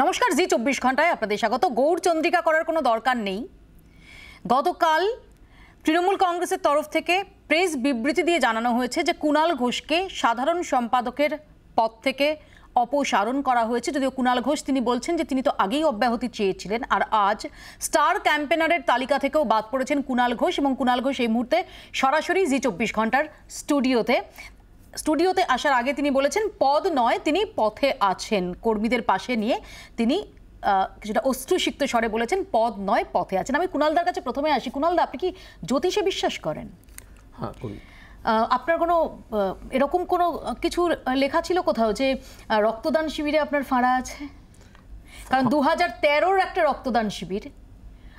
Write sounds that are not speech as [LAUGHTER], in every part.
নমস্কার জি চব্বিশ ঘন্টায় আপনাদের স্বাগত গৌর চন্দ্রিকা করার কোনো দরকার নেই গতকাল তৃণমূল কংগ্রেসের তরফ থেকে প্রেস বিবৃতি দিয়ে জানানো হয়েছে যে কুণাল ঘোষকে সাধারণ সম্পাদকের পদ থেকে অপসারণ করা হয়েছে যদিও কুণাল ঘোষ তিনি বলছেন যে তিনি তো আগেই অব্যাহতি চেয়েছিলেন আর আজ স্টার ক্যাম্পেনারের তালিকা থেকেও বাদ পড়েছেন কুণাল ঘোষ এবং কুণাল ঘোষ এই মুহূর্তে সরাসরি জি চব্বিশ ঘন্টার স্টুডিওতে স্টুডিওতে আসার আগে তিনি বলেছেন পদ নয় তিনি পথে আছেন কর্মীদের পাশে নিয়ে তিনি কিছুটা অশ্রুসিক্ত স্বরে বলেছেন পদ নয় পথে আছেন আমি কুণালদার কাছে প্রথমে আসি কুণালদা আপনি কি জ্যোতিষে বিশ্বাস করেন হ্যাঁ আপনার কোনো এরকম কোনো কিছু লেখা ছিল কোথাও যে রক্তদান শিবিরে আপনার ফাঁড়া আছে কারণ হ্যাঁ। দু হাজার তেরোর একটা রক্তদান শিবির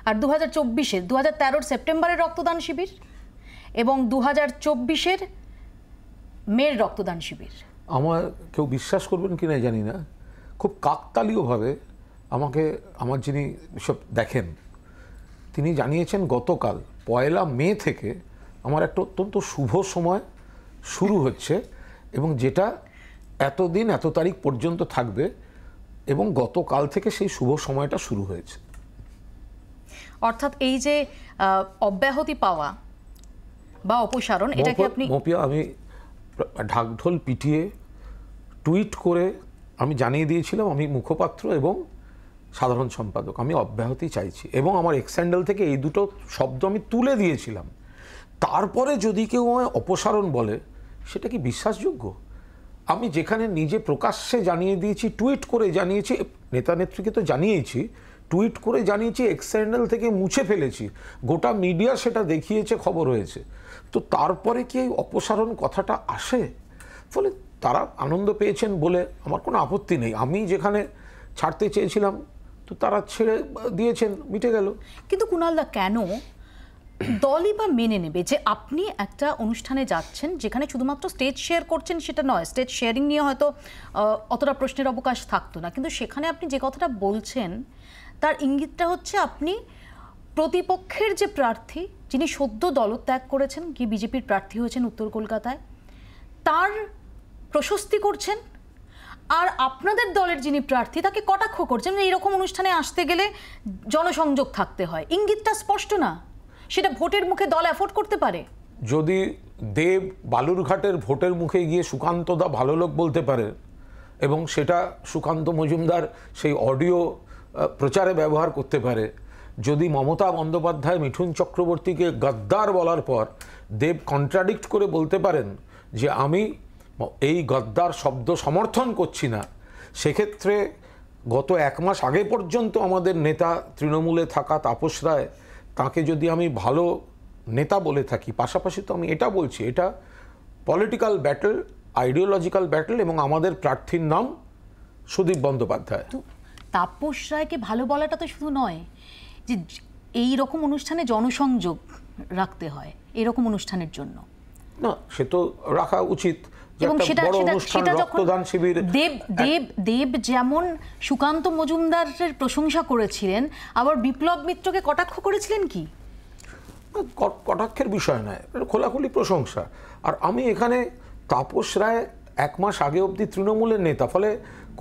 আর দু হাজার চব্বিশের দু হাজার তেরোর সেপ্টেম্বরের রক্তদান শিবির এবং দু হাজার চব্বিশের মেয়ের রক্তদান শিবির আমার কেউ বিশ্বাস করবেন কি না জানি না খুব কাকতালীয়ভাবে আমাকে আমার যিনি সব দেখেন তিনি জানিয়েছেন গতকাল পয়লা মে থেকে আমার একটা অত্যন্ত শুভ সময় শুরু হচ্ছে এবং যেটা এতদিন এত তারিখ পর্যন্ত থাকবে এবং গতকাল থেকে সেই শুভ সময়টা শুরু হয়েছে অর্থাৎ এই যে অব্যাহতি পাওয়া বা অপসারণ এটাকে আপনি আমি ঢাকঢোল পিটিয়ে টুইট করে আমি জানিয়ে দিয়েছিলাম আমি মুখপাত্র এবং সাধারণ সম্পাদক আমি অব্যাহতি চাইছি এবং আমার এক্স্যান্ডেল থেকে এই দুটো শব্দ আমি তুলে দিয়েছিলাম তারপরে যদি কেউ আমায় অপসারণ বলে সেটা কি বিশ্বাসযোগ্য আমি যেখানে নিজে প্রকাশ্যে জানিয়ে দিয়েছি টুইট করে জানিয়েছি নেতা নেত্রীকে তো জানিয়েছি টুইট করে জানিয়েছি এক্সটার্নাল থেকে মুছে ফেলেছি গোটা মিডিয়া সেটা দেখিয়েছে খবর হয়েছে তো তারপরে কি এই অপসারণ কথাটা আসে ফলে তারা আনন্দ পেয়েছেন বলে আমার কোনো আপত্তি নেই আমি যেখানে ছাড়তে চেয়েছিলাম তো তারা ছেড়ে দিয়েছেন মিটে গেল কিন্তু কুণালদা কেন দলই বা মেনে নেবে যে আপনি একটা অনুষ্ঠানে যাচ্ছেন যেখানে শুধুমাত্র স্টেজ শেয়ার করছেন সেটা নয় স্টেজ শেয়ারিং নিয়ে হয়তো অতটা প্রশ্নের অবকাশ থাকতো না কিন্তু সেখানে আপনি যে কথাটা বলছেন তার ইঙ্গিতটা হচ্ছে আপনি প্রতিপক্ষের যে প্রার্থী যিনি সদ্য দলত্যাগ করেছেন কি বিজেপির প্রার্থী হয়েছেন উত্তর কলকাতায় তার প্রশস্তি করছেন আর আপনাদের দলের যিনি প্রার্থী তাকে কটাক্ষ করছেন এরকম অনুষ্ঠানে আসতে গেলে জনসংযোগ থাকতে হয় ইঙ্গিতটা স্পষ্ট না সেটা ভোটের মুখে দল অ্যাফোর্ড করতে পারে যদি দেব বালুরঘাটের ভোটের মুখে গিয়ে সুকান্ত দা ভালো লোক বলতে পারে এবং সেটা সুকান্ত মজুমদার সেই অডিও প্রচারে ব্যবহার করতে পারে যদি মমতা বন্দ্যোপাধ্যায় মিঠুন চক্রবর্তীকে গদ্দার বলার পর দেব কন্ট্রাডিক্ট করে বলতে পারেন যে আমি এই গদ্দার শব্দ সমর্থন করছি না সেক্ষেত্রে গত এক মাস আগে পর্যন্ত আমাদের নেতা তৃণমূলে থাকা তাপস রায় তাঁকে যদি আমি ভালো নেতা বলে থাকি পাশাপাশি তো আমি এটা বলছি এটা পলিটিক্যাল ব্যাটল আইডিওলজিক্যাল ব্যাটল এবং আমাদের প্রার্থীর নাম সুদীপ বন্দ্যোপাধ্যায় তাপস রায়কে ভালো বলাটা তো শুধু নয় যে এই রকম অনুষ্ঠানে জনসংযোগ রাখতে হয় এরকম অনুষ্ঠানের জন্য না সে তো রাখা উচিত এবং সেটা সেটা রক্তদান শিবির দেব দেব দেব যেমন সুকান্ত মজুমদারের প্রশংসা করেছিলেন আবার বিপ্লব মিত্রকে কটাক্ষ করেছিলেন কি কটাক্ষের বিষয় নয় খোলাখুলি প্রশংসা আর আমি এখানে তাপস রায় এক মাস আগে অবধি তৃণমূলের নেতা ফলে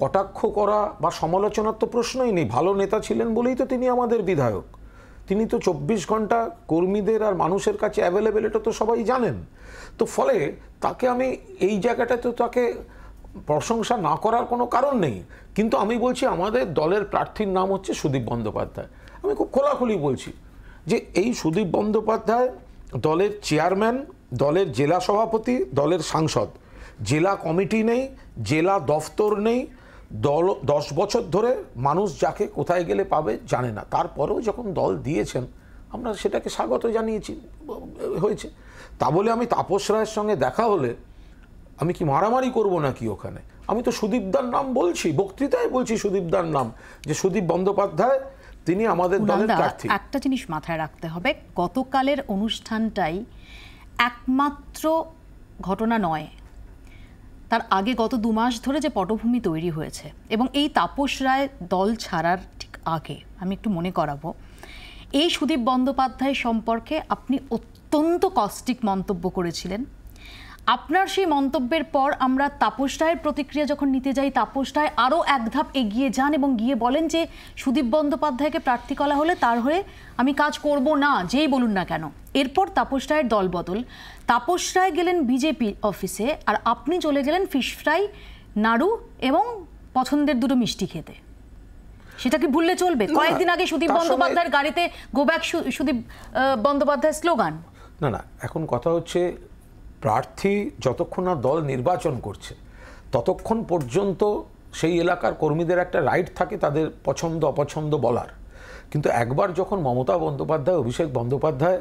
কটাক্ষ করা বা সমালোচনার তো প্রশ্নই নেই ভালো নেতা ছিলেন বলেই তো তিনি আমাদের বিধায়ক তিনি তো চব্বিশ ঘন্টা কর্মীদের আর মানুষের কাছে অ্যাভেলেবেল এটা তো সবাই জানেন তো ফলে তাকে আমি এই জায়গাটাতে তাকে প্রশংসা না করার কোনো কারণ নেই কিন্তু আমি বলছি আমাদের দলের প্রার্থীর নাম হচ্ছে সুদীপ বন্দ্যোপাধ্যায় আমি খুব খোলাখুলি বলছি যে এই সুদীপ বন্দ্যোপাধ্যায় দলের চেয়ারম্যান দলের জেলা সভাপতি দলের সাংসদ জেলা কমিটি নেই জেলা দফতর নেই দল দশ বছর ধরে মানুষ যাকে কোথায় গেলে পাবে জানে না তারপরেও যখন দল দিয়েছেন আমরা সেটাকে স্বাগত জানিয়েছি হয়েছে তা বলে আমি তাপস রায়ের সঙ্গে দেখা হলে আমি কি মারামারি করব নাকি ওখানে আমি তো সুদীপদার নাম বলছি বক্তৃতায় বলছি সুদীপদার নাম যে সুদীপ বন্দ্যোপাধ্যায় তিনি আমাদের একটা জিনিস মাথায় রাখতে হবে গতকালের অনুষ্ঠানটাই একমাত্র ঘটনা নয় তার আগে গত দু মাস ধরে যে পটভূমি তৈরি হয়েছে এবং এই তাপস রায় দল ছাড়ার ঠিক আগে আমি একটু মনে করাবো এই সুদীপ বন্দ্যোপাধ্যায় সম্পর্কে আপনি অত্যন্ত কস্টিক মন্তব্য করেছিলেন আপনার সেই মন্তব্যের পর আমরা তাপস রায়ের প্রতিক্রিয়া যখন নিতে যাই তাপস রায় আরও এক ধাপ এগিয়ে যান এবং গিয়ে বলেন যে সুদীপ বন্দ্যোপাধ্যায়কে প্রার্থী করা হলে তার হয়ে আমি কাজ করব না যেই বলুন না কেন এরপর তাপস রায়ের দল বদল তাপস রায় গেলেন বিজেপি অফিসে আর আপনি চলে গেলেন ফিশ ফ্রাই নাড়ু এবং পছন্দের দুটো মিষ্টি খেতে সেটাকে ভুললে চলবে কয়েকদিন আগে সুদীপ বন্দ্যোপাধ্যায়ের গাড়িতে গোব্যাক সুদীপ বন্দ্যোপাধ্যায়ের স্লোগান না না এখন কথা হচ্ছে প্রার্থী যতক্ষণ না দল নির্বাচন করছে ততক্ষণ পর্যন্ত সেই এলাকার কর্মীদের একটা রাইট থাকে তাদের পছন্দ অপছন্দ বলার কিন্তু একবার যখন মমতা বন্দ্যোপাধ্যায় অভিষেক বন্দ্যোপাধ্যায়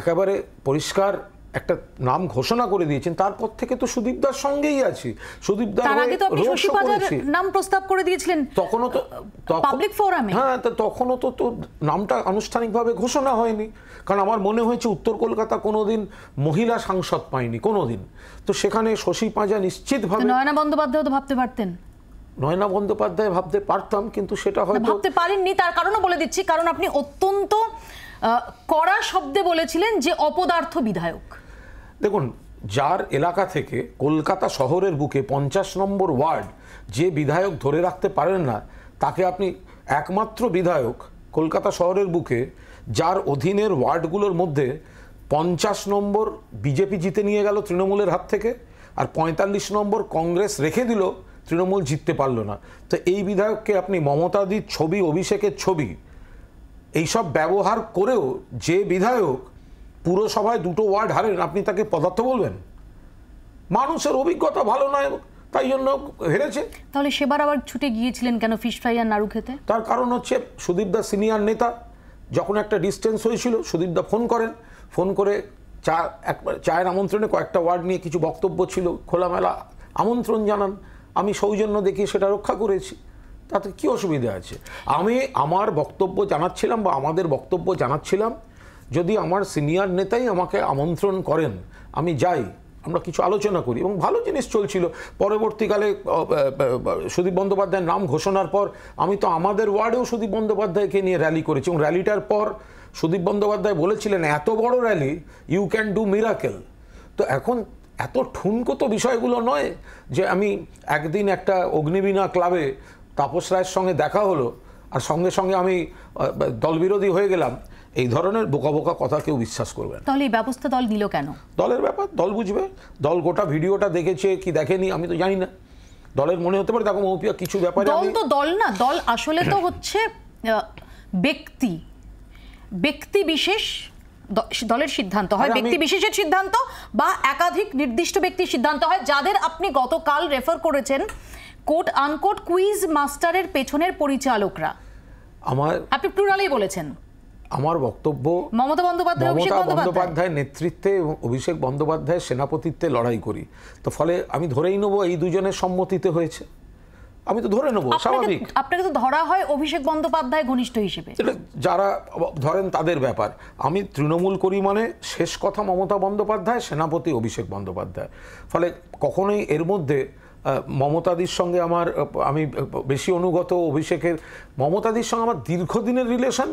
একেবারে পরিষ্কার একটা নাম ঘোষণা করে দিয়েছেন তারপর থেকে তো সুদীপদার সঙ্গেই আছি সুদীপ দার নাম প্রস্তাব করে দিয়েছিলেন তখনও তো পাবলিক ফোরামে হ্যাঁ তো তখনও তো তো নামটা আনুষ্ঠানিকভাবে ঘোষণা হয়নি কারণ আমার মনে হয়েছে উত্তর কলকাতা কোনোদিন মহিলা সাংসদ পায়নি কোনোদিন তো সেখানে শশী পাঁজা নিশ্চিতভাবে নয়না বন্দ্যোপাধ্যায় তো ভাবতে পারতেন নয়না বন্দ্যোপাধ্যায় ভাবতে পারতাম কিন্তু সেটা হয়তো ভাবতে পারেননি তার কারণও বলে দিচ্ছি কারণ আপনি অত্যন্ত কড়া শব্দে বলেছিলেন যে অপদার্থ বিধায়ক দেখুন যার এলাকা থেকে কলকাতা শহরের বুকে পঞ্চাশ নম্বর ওয়ার্ড যে বিধায়ক ধরে রাখতে পারেন না তাকে আপনি একমাত্র বিধায়ক কলকাতা শহরের বুকে যার অধীনের ওয়ার্ডগুলোর মধ্যে পঞ্চাশ নম্বর বিজেপি জিতে নিয়ে গেল তৃণমূলের হাত থেকে আর পঁয়তাল্লিশ নম্বর কংগ্রেস রেখে দিল তৃণমূল জিততে পারল না তো এই বিধায়ককে আপনি মমতাদির ছবি অভিষেকের ছবি এইসব ব্যবহার করেও যে বিধায়ক পুরসভায় দুটো ওয়ার্ড হারেন আপনি তাকে পদার্থ বলবেন মানুষের অভিজ্ঞতা ভালো নয় তাই জন্য হেরেছে তাহলে সেবার আবার ছুটে গিয়েছিলেন কেন ফিশ ফ্রাই আর নাড়ু খেতে তার কারণ হচ্ছে সুদীপ দা সিনিয়র নেতা যখন একটা ডিস্টেন্স হয়েছিল সুদীপ দা ফোন করেন ফোন করে চা একবার চায়ের আমন্ত্রণে কয়েকটা ওয়ার্ড নিয়ে কিছু বক্তব্য ছিল খোলামেলা আমন্ত্রণ জানান আমি সৌজন্য দেখিয়ে সেটা রক্ষা করেছি তাতে কি অসুবিধা আছে আমি আমার বক্তব্য জানাচ্ছিলাম বা আমাদের বক্তব্য জানাচ্ছিলাম যদি আমার সিনিয়র নেতাই আমাকে আমন্ত্রণ করেন আমি যাই আমরা কিছু আলোচনা করি এবং ভালো জিনিস চলছিল পরবর্তীকালে সুদীপ বন্দ্যোপাধ্যায়ের নাম ঘোষণার পর আমি তো আমাদের ওয়ার্ডেও সুদীপ বন্দ্যোপাধ্যায়কে নিয়ে র্যালি করেছি এবং র্যালিটার পর সুদীপ বন্দ্যোপাধ্যায় বলেছিলেন এত বড় rally you can do miracle তো এখন এত ঠুনকো তো বিষয়গুলো নয় যে আমি একদিন একটা অগ্নিবীণা ক্লাবে তাপস রায়ের সঙ্গে দেখা হলো আর সঙ্গে সঙ্গে আমি দলবিরোধী হয়ে গেলাম এই ধরনের বোকা বোকা কথা কেউ বিশ্বাস করবে না তাহলে এই ব্যবস্থা দল দিল কেন দলের ব্যাপার দল বুঝবে দল গোটা ভিডিওটা দেখেছে কি দেখেনি আমি তো জানি না দলের মনে হতে পারে দেখো মৌপিয়া কিছু ব্যাপারে দল তো দল না দল আসলে তো হচ্ছে ব্যক্তি ব্যক্তি বিশেষ দলের সিদ্ধান্ত হয় ব্যক্তি বিশেষের সিদ্ধান্ত বা একাধিক নির্দিষ্ট ব্যক্তির সিদ্ধান্ত হয় যাদের আপনি গতকাল রেফার করেছেন কোট আনকোট কুইজ মাস্টারের পেছনের পরিচালকরা আমার আপনি প্লুরালেই বলেছেন আমার বক্তব্য মমতা বন্দ্যোপাধ্যায় মমতা বন্দ্যোপাধ্যায়ের নেতৃত্বে এবং অভিষেক বন্দ্যোপাধ্যায়ের সেনাপতিত্বে লড়াই করি তো ফলে আমি ধরেই নেবো এই দুজনের সম্মতিতে হয়েছে আমি তো ধরে নেবো স্বাভাবিক আপনাকে তো ধরা হয় অভিষেক বন্দ্যোপাধ্যায় ঘনিষ্ঠ হিসেবে যারা ধরেন তাদের ব্যাপার আমি তৃণমূল করি মানে শেষ কথা মমতা বন্দ্যোপাধ্যায় সেনাপতি অভিষেক বন্দ্যোপাধ্যায় ফলে কখনোই এর মধ্যে মমতাদির সঙ্গে আমার আমি বেশি অনুগত অভিষেকের মমতাদির সঙ্গে আমার দীর্ঘদিনের রিলেশন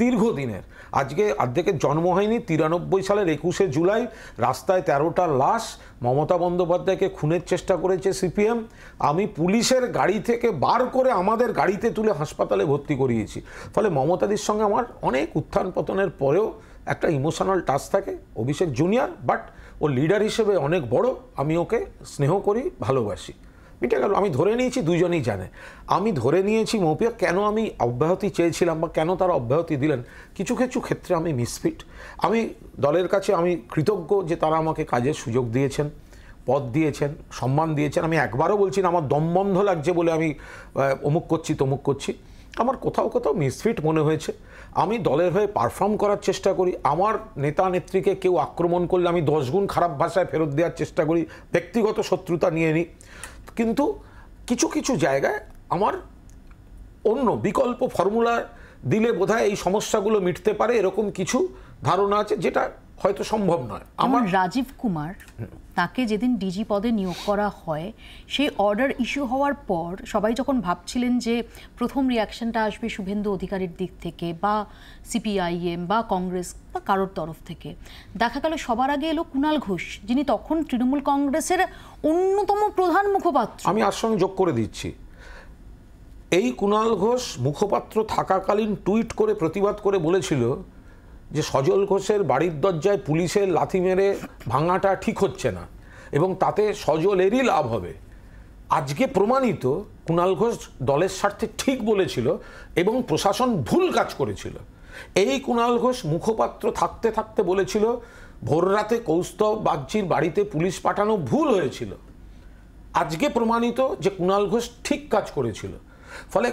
দীর্ঘদিনের আজকে অর্ধেকের জন্ম হয়নি তিরানব্বই সালের একুশে জুলাই রাস্তায় তেরোটা লাশ মমতা বন্দ্যোপাধ্যায়কে খুনের চেষ্টা করেছে সিপিএম আমি পুলিশের গাড়ি থেকে বার করে আমাদের গাড়িতে তুলে হাসপাতালে ভর্তি করিয়েছি ফলে মমতাদির সঙ্গে আমার অনেক উত্থান পতনের পরেও একটা ইমোশনাল টাচ থাকে অভিষেক জুনিয়র বাট ও লিডার হিসেবে অনেক বড় আমি ওকে স্নেহ করি ভালোবাসি মিটে গেল আমি ধরে নিয়েছি দুজনেই জানে আমি ধরে নিয়েছি মৌপিয়া কেন আমি অব্যাহতি চেয়েছিলাম বা কেন তারা অব্যাহতি দিলেন কিছু কিছু ক্ষেত্রে আমি মিসফিট আমি দলের কাছে আমি কৃতজ্ঞ যে তারা আমাকে কাজের সুযোগ দিয়েছেন পদ দিয়েছেন সম্মান দিয়েছেন আমি একবারও বলছি না আমার দমবন্ধ লাগছে বলে আমি অমুক করছি তমুক করছি আমার কোথাও কোথাও মিসফিট মনে হয়েছে আমি দলের হয়ে পারফর্ম করার চেষ্টা করি আমার নেতা নেত্রীকে কেউ আক্রমণ করলে আমি দশগুণ খারাপ ভাষায় ফেরত দেওয়ার চেষ্টা করি ব্যক্তিগত শত্রুতা নিয়ে নিই কিন্তু কিছু কিছু জায়গায় আমার অন্য বিকল্প ফর্মুলা দিলে বোধহয় এই সমস্যাগুলো মিটতে পারে এরকম কিছু ধারণা আছে যেটা হয়তো সম্ভব নয় আমার রাজীব কুমার তাকে যেদিন ডিজি পদে নিয়োগ করা হয় সেই অর্ডার ইস্যু হওয়ার পর সবাই যখন ভাবছিলেন যে প্রথম রিয়াকশনটা আসবে শুভেন্দু অধিকারীর দিক থেকে বা সিপিআইএম বা কংগ্রেস বা কারোর তরফ থেকে দেখা গেল সবার আগে এলো কুণাল ঘোষ যিনি তখন তৃণমূল কংগ্রেসের অন্যতম প্রধান মুখপাত্র আমি আর সঙ্গে যোগ করে দিচ্ছি এই কুণাল ঘোষ মুখপাত্র থাকাকালীন টুইট করে প্রতিবাদ করে বলেছিল যে সজল ঘোষের বাড়ির দরজায় পুলিশের লাথি মেরে ভাঙাটা ঠিক হচ্ছে না এবং তাতে সজলেরই লাভ হবে আজকে প্রমাণিত কুণাল ঘোষ দলের স্বার্থে ঠিক বলেছিল এবং প্রশাসন ভুল কাজ করেছিল এই কুণাল ঘোষ মুখপাত্র থাকতে থাকতে বলেছিল ভোররাতে কৌস্তব বাগচির বাড়িতে পুলিশ পাঠানো ভুল হয়েছিল আজকে প্রমাণিত যে কুণাল ঘোষ ঠিক কাজ করেছিল ফলে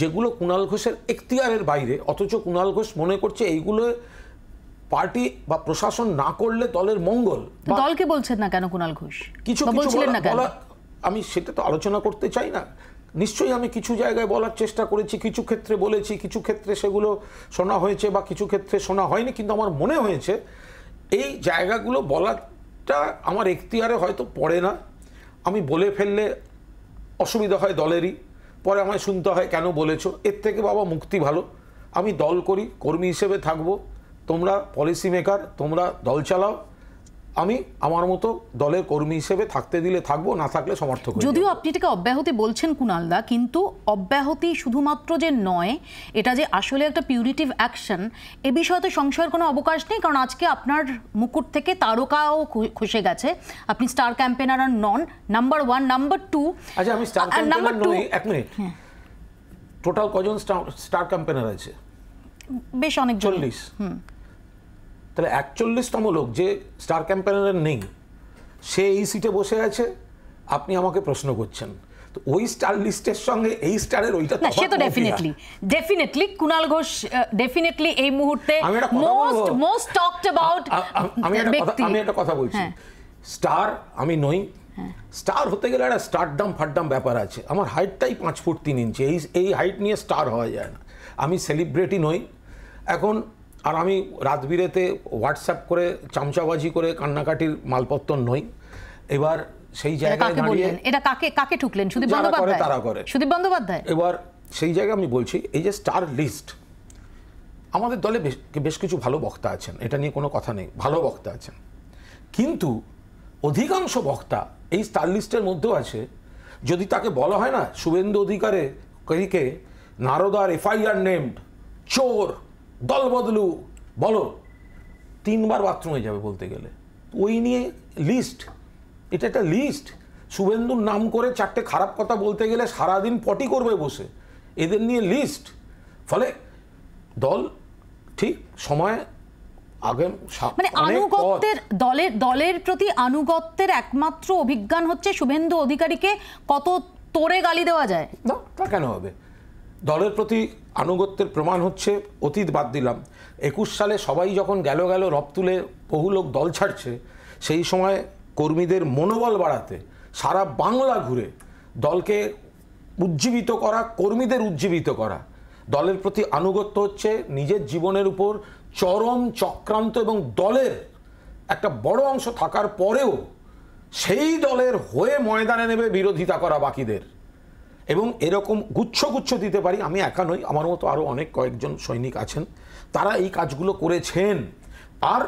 যেগুলো কুণাল ঘোষের এখতিয়ারের বাইরে অথচ কুণাল ঘোষ মনে করছে এইগুলো পার্টি বা প্রশাসন না করলে দলের মঙ্গল দলকে বলছেন না কেন কুণাল ঘোষ কিছু আমি সেটা তো আলোচনা করতে চাই না নিশ্চয়ই আমি কিছু জায়গায় বলার চেষ্টা করেছি কিছু ক্ষেত্রে বলেছি কিছু ক্ষেত্রে সেগুলো শোনা হয়েছে বা কিছু ক্ষেত্রে শোনা হয়নি কিন্তু আমার মনে হয়েছে এই জায়গাগুলো বলাটা আমার এখতিয়ারে হয়তো পড়ে না আমি বলে ফেললে অসুবিধা হয় দলেরই পরে আমায় শুনতে হয় কেন বলেছো এর থেকে বাবা মুক্তি ভালো আমি দল করি কর্মী হিসেবে থাকবো তোমরা পলিসি মেকার তোমরা দল চালাও আমি আমার মতো দলের কর্মী হিসেবে থাকতে দিলে থাকবো না থাকলে সমর্থক যদিও আপনি এটাকে অব্যাহতি বলছেন কুনালদা কিন্তু অব্যাহতি শুধুমাত্র যে নয় এটা যে আসলে একটা পিউরিটিভ অ্যাকশন এ বিষয়ে তো সংশয়ের কোনো অবকাশ নেই কারণ আজকে আপনার মুকুট থেকে তারকাও খসে গেছে আপনি স্টার ক্যাম্পেনার আর নন নাম্বার ওয়ান নাম্বার টু আচ্ছা আমি স্টার নাম্বার টু এক মিনিট টোটাল হ্যাঁ। কজন স্টার ক্যাম্পেনার আছে বেশ অনেক চল্লিশ হুম তাহলে একচল্লিশতম লোক যে স্টার ক্যাম্পেনারের নেই সে এই সিটে বসে আছে আপনি আমাকে প্রশ্ন করছেন তো ওই স্টার লিস্টের সঙ্গে এই স্টারের ওইটা না সে তো definitely definitely Kunal Ghosh definitely এই মুহূর্তে মোস্ট মোস্ট টকড অ্যাবাউট আমি একটা কথা আমি একটা কথা বলছি হ্যাঁ। স্টার আমি নই হ্যাঁ। স্টার হতে গেলে একটা স্টার স্টারডাম ফাড্ডাম ব্যাপার আছে আমার হাইটটাই পাঁচ ফুট তিন ইঞ্চি এই এই হাইট নিয়ে স্টার হওয়া যায় না আমি সেলিব্রিটি নই এখন আর আমি রাতবিরেতে হোয়াটসঅ্যাপ করে চামচাবাজি করে কান্নাকাটির মালপত্তর নই এবার সেই জায়গায় দাঁড়িয়ে এটা কাকে কাকে ঠুকলেন সুদীপ বন্দ্যোপাধ্যায় তারা করে সুদীপ বন্দ্যোপাধ্যায় এবার সেই জায়গায় আমি বলছি এই যে স্টার লিস্ট আমাদের দলে বেশ কিছু ভালো বক্তা আছেন এটা নিয়ে কোনো কথা নেই ভালো বক্তা আছেন কিন্তু অধিকাংশ বক্তা এই স্টার লিস্টের মধ্যেও আছে যদি তাকে বলা হয় না শুভেন্দু অধিকারে কারীকে নারদার এফআইআর নেমড চোর দল বদলু বলো তিনবার বাথরুমে যাবে বলতে গেলে ওই নিয়ে লিস্ট এটা একটা লিস্ট শুভেন্দুর নাম করে চারটে খারাপ কথা বলতে গেলে সারাদিন পটি করবে বসে এদের নিয়ে লিস্ট ফলে দল ঠিক সময় আগে মানে আনুগত্যের দলের দলের প্রতি আনুগত্যের একমাত্র অভিজ্ঞান হচ্ছে শুভেন্দু অধিকারীকে কত তোরে গালি দেওয়া যায় না তা কেন হবে দলের প্রতি আনুগত্যের প্রমাণ হচ্ছে অতীত বাদ দিলাম একুশ সালে সবাই যখন গেল গেল রপ তুলে বহু লোক দল ছাড়ছে সেই সময় কর্মীদের মনোবল বাড়াতে সারা বাংলা ঘুরে দলকে উজ্জীবিত করা কর্মীদের উজ্জীবিত করা দলের প্রতি আনুগত্য হচ্ছে নিজের জীবনের উপর চরম চক্রান্ত এবং দলের একটা বড় অংশ থাকার পরেও সেই দলের হয়ে ময়দানে নেবে বিরোধিতা করা বাকিদের এবং এরকম গুচ্ছ গুচ্ছ দিতে পারি আমি একা নই আমার মতো আরও অনেক কয়েকজন সৈনিক আছেন তারা এই কাজগুলো করেছেন আর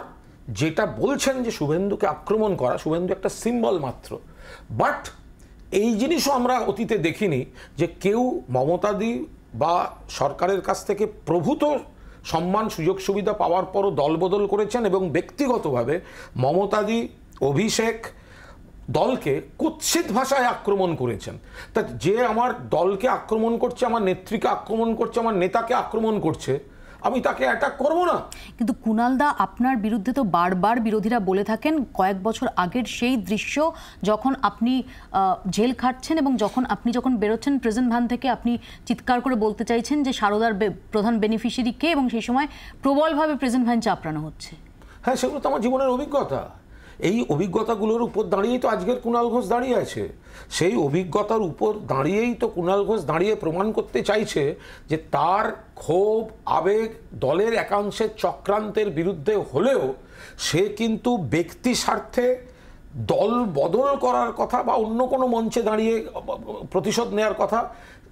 যেটা বলছেন যে শুভেন্দুকে আক্রমণ করা শুভেন্দু একটা সিম্বল মাত্র বাট এই জিনিসও আমরা অতীতে দেখিনি যে কেউ মমতাদি বা সরকারের কাছ থেকে প্রভূত সম্মান সুযোগ সুবিধা পাওয়ার পরও দলবদল করেছেন এবং ব্যক্তিগতভাবে মমতাদি অভিষেক দলকে কুৎসিত ভাষায় আক্রমণ করেছেন তা যে আমার দলকে আক্রমণ করছে আমার নেত্রীকে আক্রমণ করছে আমার নেতাকে আক্রমণ করছে আমি তাকে অ্যাটাক করব না কিন্তু কুনাল দা আপনার বিরুদ্ধে তো বারবার বিরোধীরা বলে থাকেন কয়েক বছর আগের সেই দৃশ্য যখন আপনি জেল খাটছেন এবং যখন আপনি যখন বেরোচ্ছেন প্রেজেন্ট ভ্যান থেকে আপনি চিৎকার করে বলতে চাইছেন যে সারদার প্রধান বেনিফিশিয়ারি কে এবং সেই সময় প্রবলভাবে প্রেজেন্ট ভ্যান চাপড়ানো হচ্ছে হ্যাঁ সেগুলো তো আমার জীবনের অভিজ্ঞতা এই অভিজ্ঞতাগুলোর উপর দাঁড়িয়েই তো আজকের কুণাল ঘোষ দাঁড়িয়ে আছে সেই অভিজ্ঞতার উপর দাঁড়িয়েই তো কুণাল ঘোষ দাঁড়িয়ে প্রমাণ করতে চাইছে যে তার ক্ষোভ আবেগ দলের একাংশের চক্রান্তের বিরুদ্ধে হলেও সে কিন্তু ব্যক্তি স্বার্থে দল বদল করার কথা বা অন্য কোনো মঞ্চে দাঁড়িয়ে প্রতিশোধ নেওয়ার কথা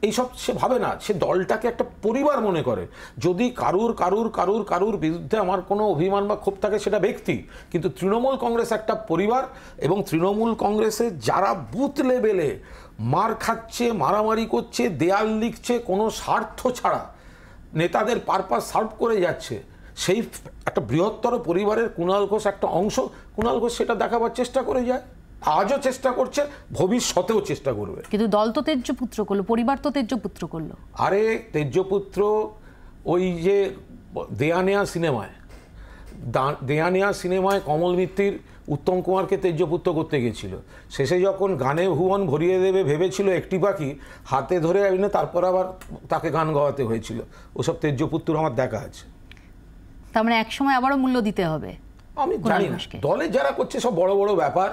এইসব সে ভাবে না সে দলটাকে একটা পরিবার মনে করে যদি কারুর কারুর কারুর কারুর বিরুদ্ধে আমার কোনো অভিমান বা ক্ষোভ থাকে সেটা ব্যক্তি কিন্তু তৃণমূল কংগ্রেস একটা পরিবার এবং তৃণমূল কংগ্রেসে যারা বুথ লেভেলে মার খাচ্ছে মারামারি করছে দেয়াল লিখছে কোনো স্বার্থ ছাড়া নেতাদের পারপাস সার্ভ করে যাচ্ছে সেই একটা বৃহত্তর পরিবারের কুণাল ঘোষ একটা অংশ কুণাল ঘোষ সেটা দেখাবার চেষ্টা করে যায় আজও চেষ্টা করছে ভবিষ্যতেও চেষ্টা করবে কিন্তু দল তো তেজ্য পুত্র করলো পরিবার তো তেজ্য পুত্র করলো আরে তেজ্য পুত্র ওই যে দেয়া নেয়া সিনেমায় দেয়া নেয়া সিনেমায় কমল মিত্তির উত্তম কুমারকে তেজ্যপুত্র করতে গেছিল শেষে যখন গানে ভুবন ভরিয়ে দেবে ভেবেছিল একটি পাখি হাতে ধরে এনে তারপর আবার তাকে গান গাওয়াতে হয়েছিল ওসব তেজ্যপুত্র আমার দেখা আছে তার মানে একসময় আবারও মূল্য দিতে হবে আমি জানি দলে যারা করছে সব বড় বড় ব্যাপার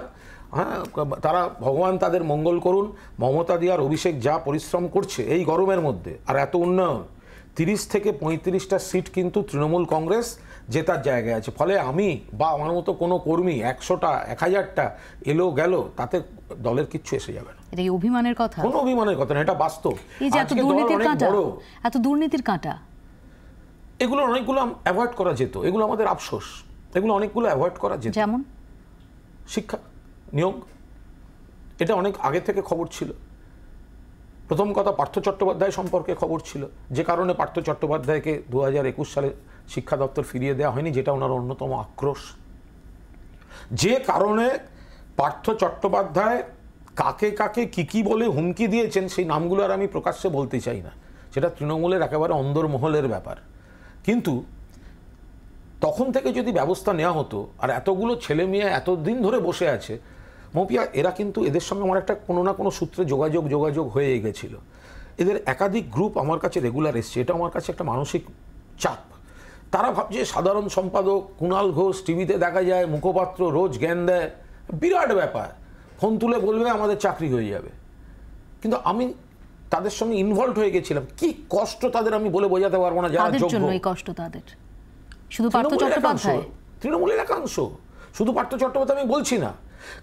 হ্যাঁ তারা ভগবান তাদের মঙ্গল করুন মমতা দিয়ার অভিষেক যা পরিশ্রম করছে এই গরমের মধ্যে আর এত উন্নয়ন তিরিশ থেকে পঁয়ত্রিশটা সিট কিন্তু তৃণমূল কংগ্রেস জেতার জায়গায় আছে ফলে আমি বা আমার মতো কোনো কর্মী একশোটা এক হাজারটা এলো গেল তাতে দলের কিচ্ছু এসে যাবে না এটা অভিমানের কথা কোনো অভিমানের কথা না এটা বাস্তব এত দুর্নীতির কাঁটা এগুলো অনেকগুলো অ্যাভয়েড করা যেত এগুলো আমাদের আফসোস এগুলো অনেকগুলো অ্যাভয়েড করা যেত যেমন শিক্ষা নিয়োগ এটা অনেক আগে থেকে খবর ছিল প্রথম কথা পার্থ চট্টোপাধ্যায় সম্পর্কে খবর ছিল যে কারণে পার্থ চট্টোপাধ্যায়কে দু হাজার একুশ সালে শিক্ষা দপ্তর ফিরিয়ে দেওয়া হয়নি যেটা ওনার অন্যতম আক্রোশ যে কারণে পার্থ চট্টোপাধ্যায় কাকে কাকে কি কি বলে হুমকি দিয়েছেন সেই নামগুলো আর আমি প্রকাশ্যে বলতে চাই না সেটা তৃণমূলের একেবারে অন্দরমহলের ব্যাপার কিন্তু তখন থেকে যদি ব্যবস্থা নেওয়া হতো আর এতগুলো ছেলে মেয়ে এতদিন ধরে বসে আছে মপিয়া এরা কিন্তু এদের সঙ্গে আমার একটা কোনো না কোনো সূত্রে যোগাযোগ যোগাযোগ হয়ে গেছিলো এদের একাধিক গ্রুপ আমার কাছে রেগুলার এসছে এটা আমার কাছে একটা মানসিক চাপ তারা ভাবছে সাধারণ সম্পাদক কুণাল ঘোষ টিভিতে দেখা যায় মুখপাত্র রোজ জ্ঞান দেয় বিরাট ব্যাপার ফোন তুলে বলবে আমাদের চাকরি হয়ে যাবে কিন্তু আমি তাদের সঙ্গে ইনভলভ হয়ে গেছিলাম কি কষ্ট তাদের আমি বলে বোঝাতে পারবো না যারা কষ্ট তাদের শুধু পার্থ চট্টোপাধ্যায় তৃণমূলের একাংশ শুধু পার্থ চট্টোপাধ্যায় আমি বলছি না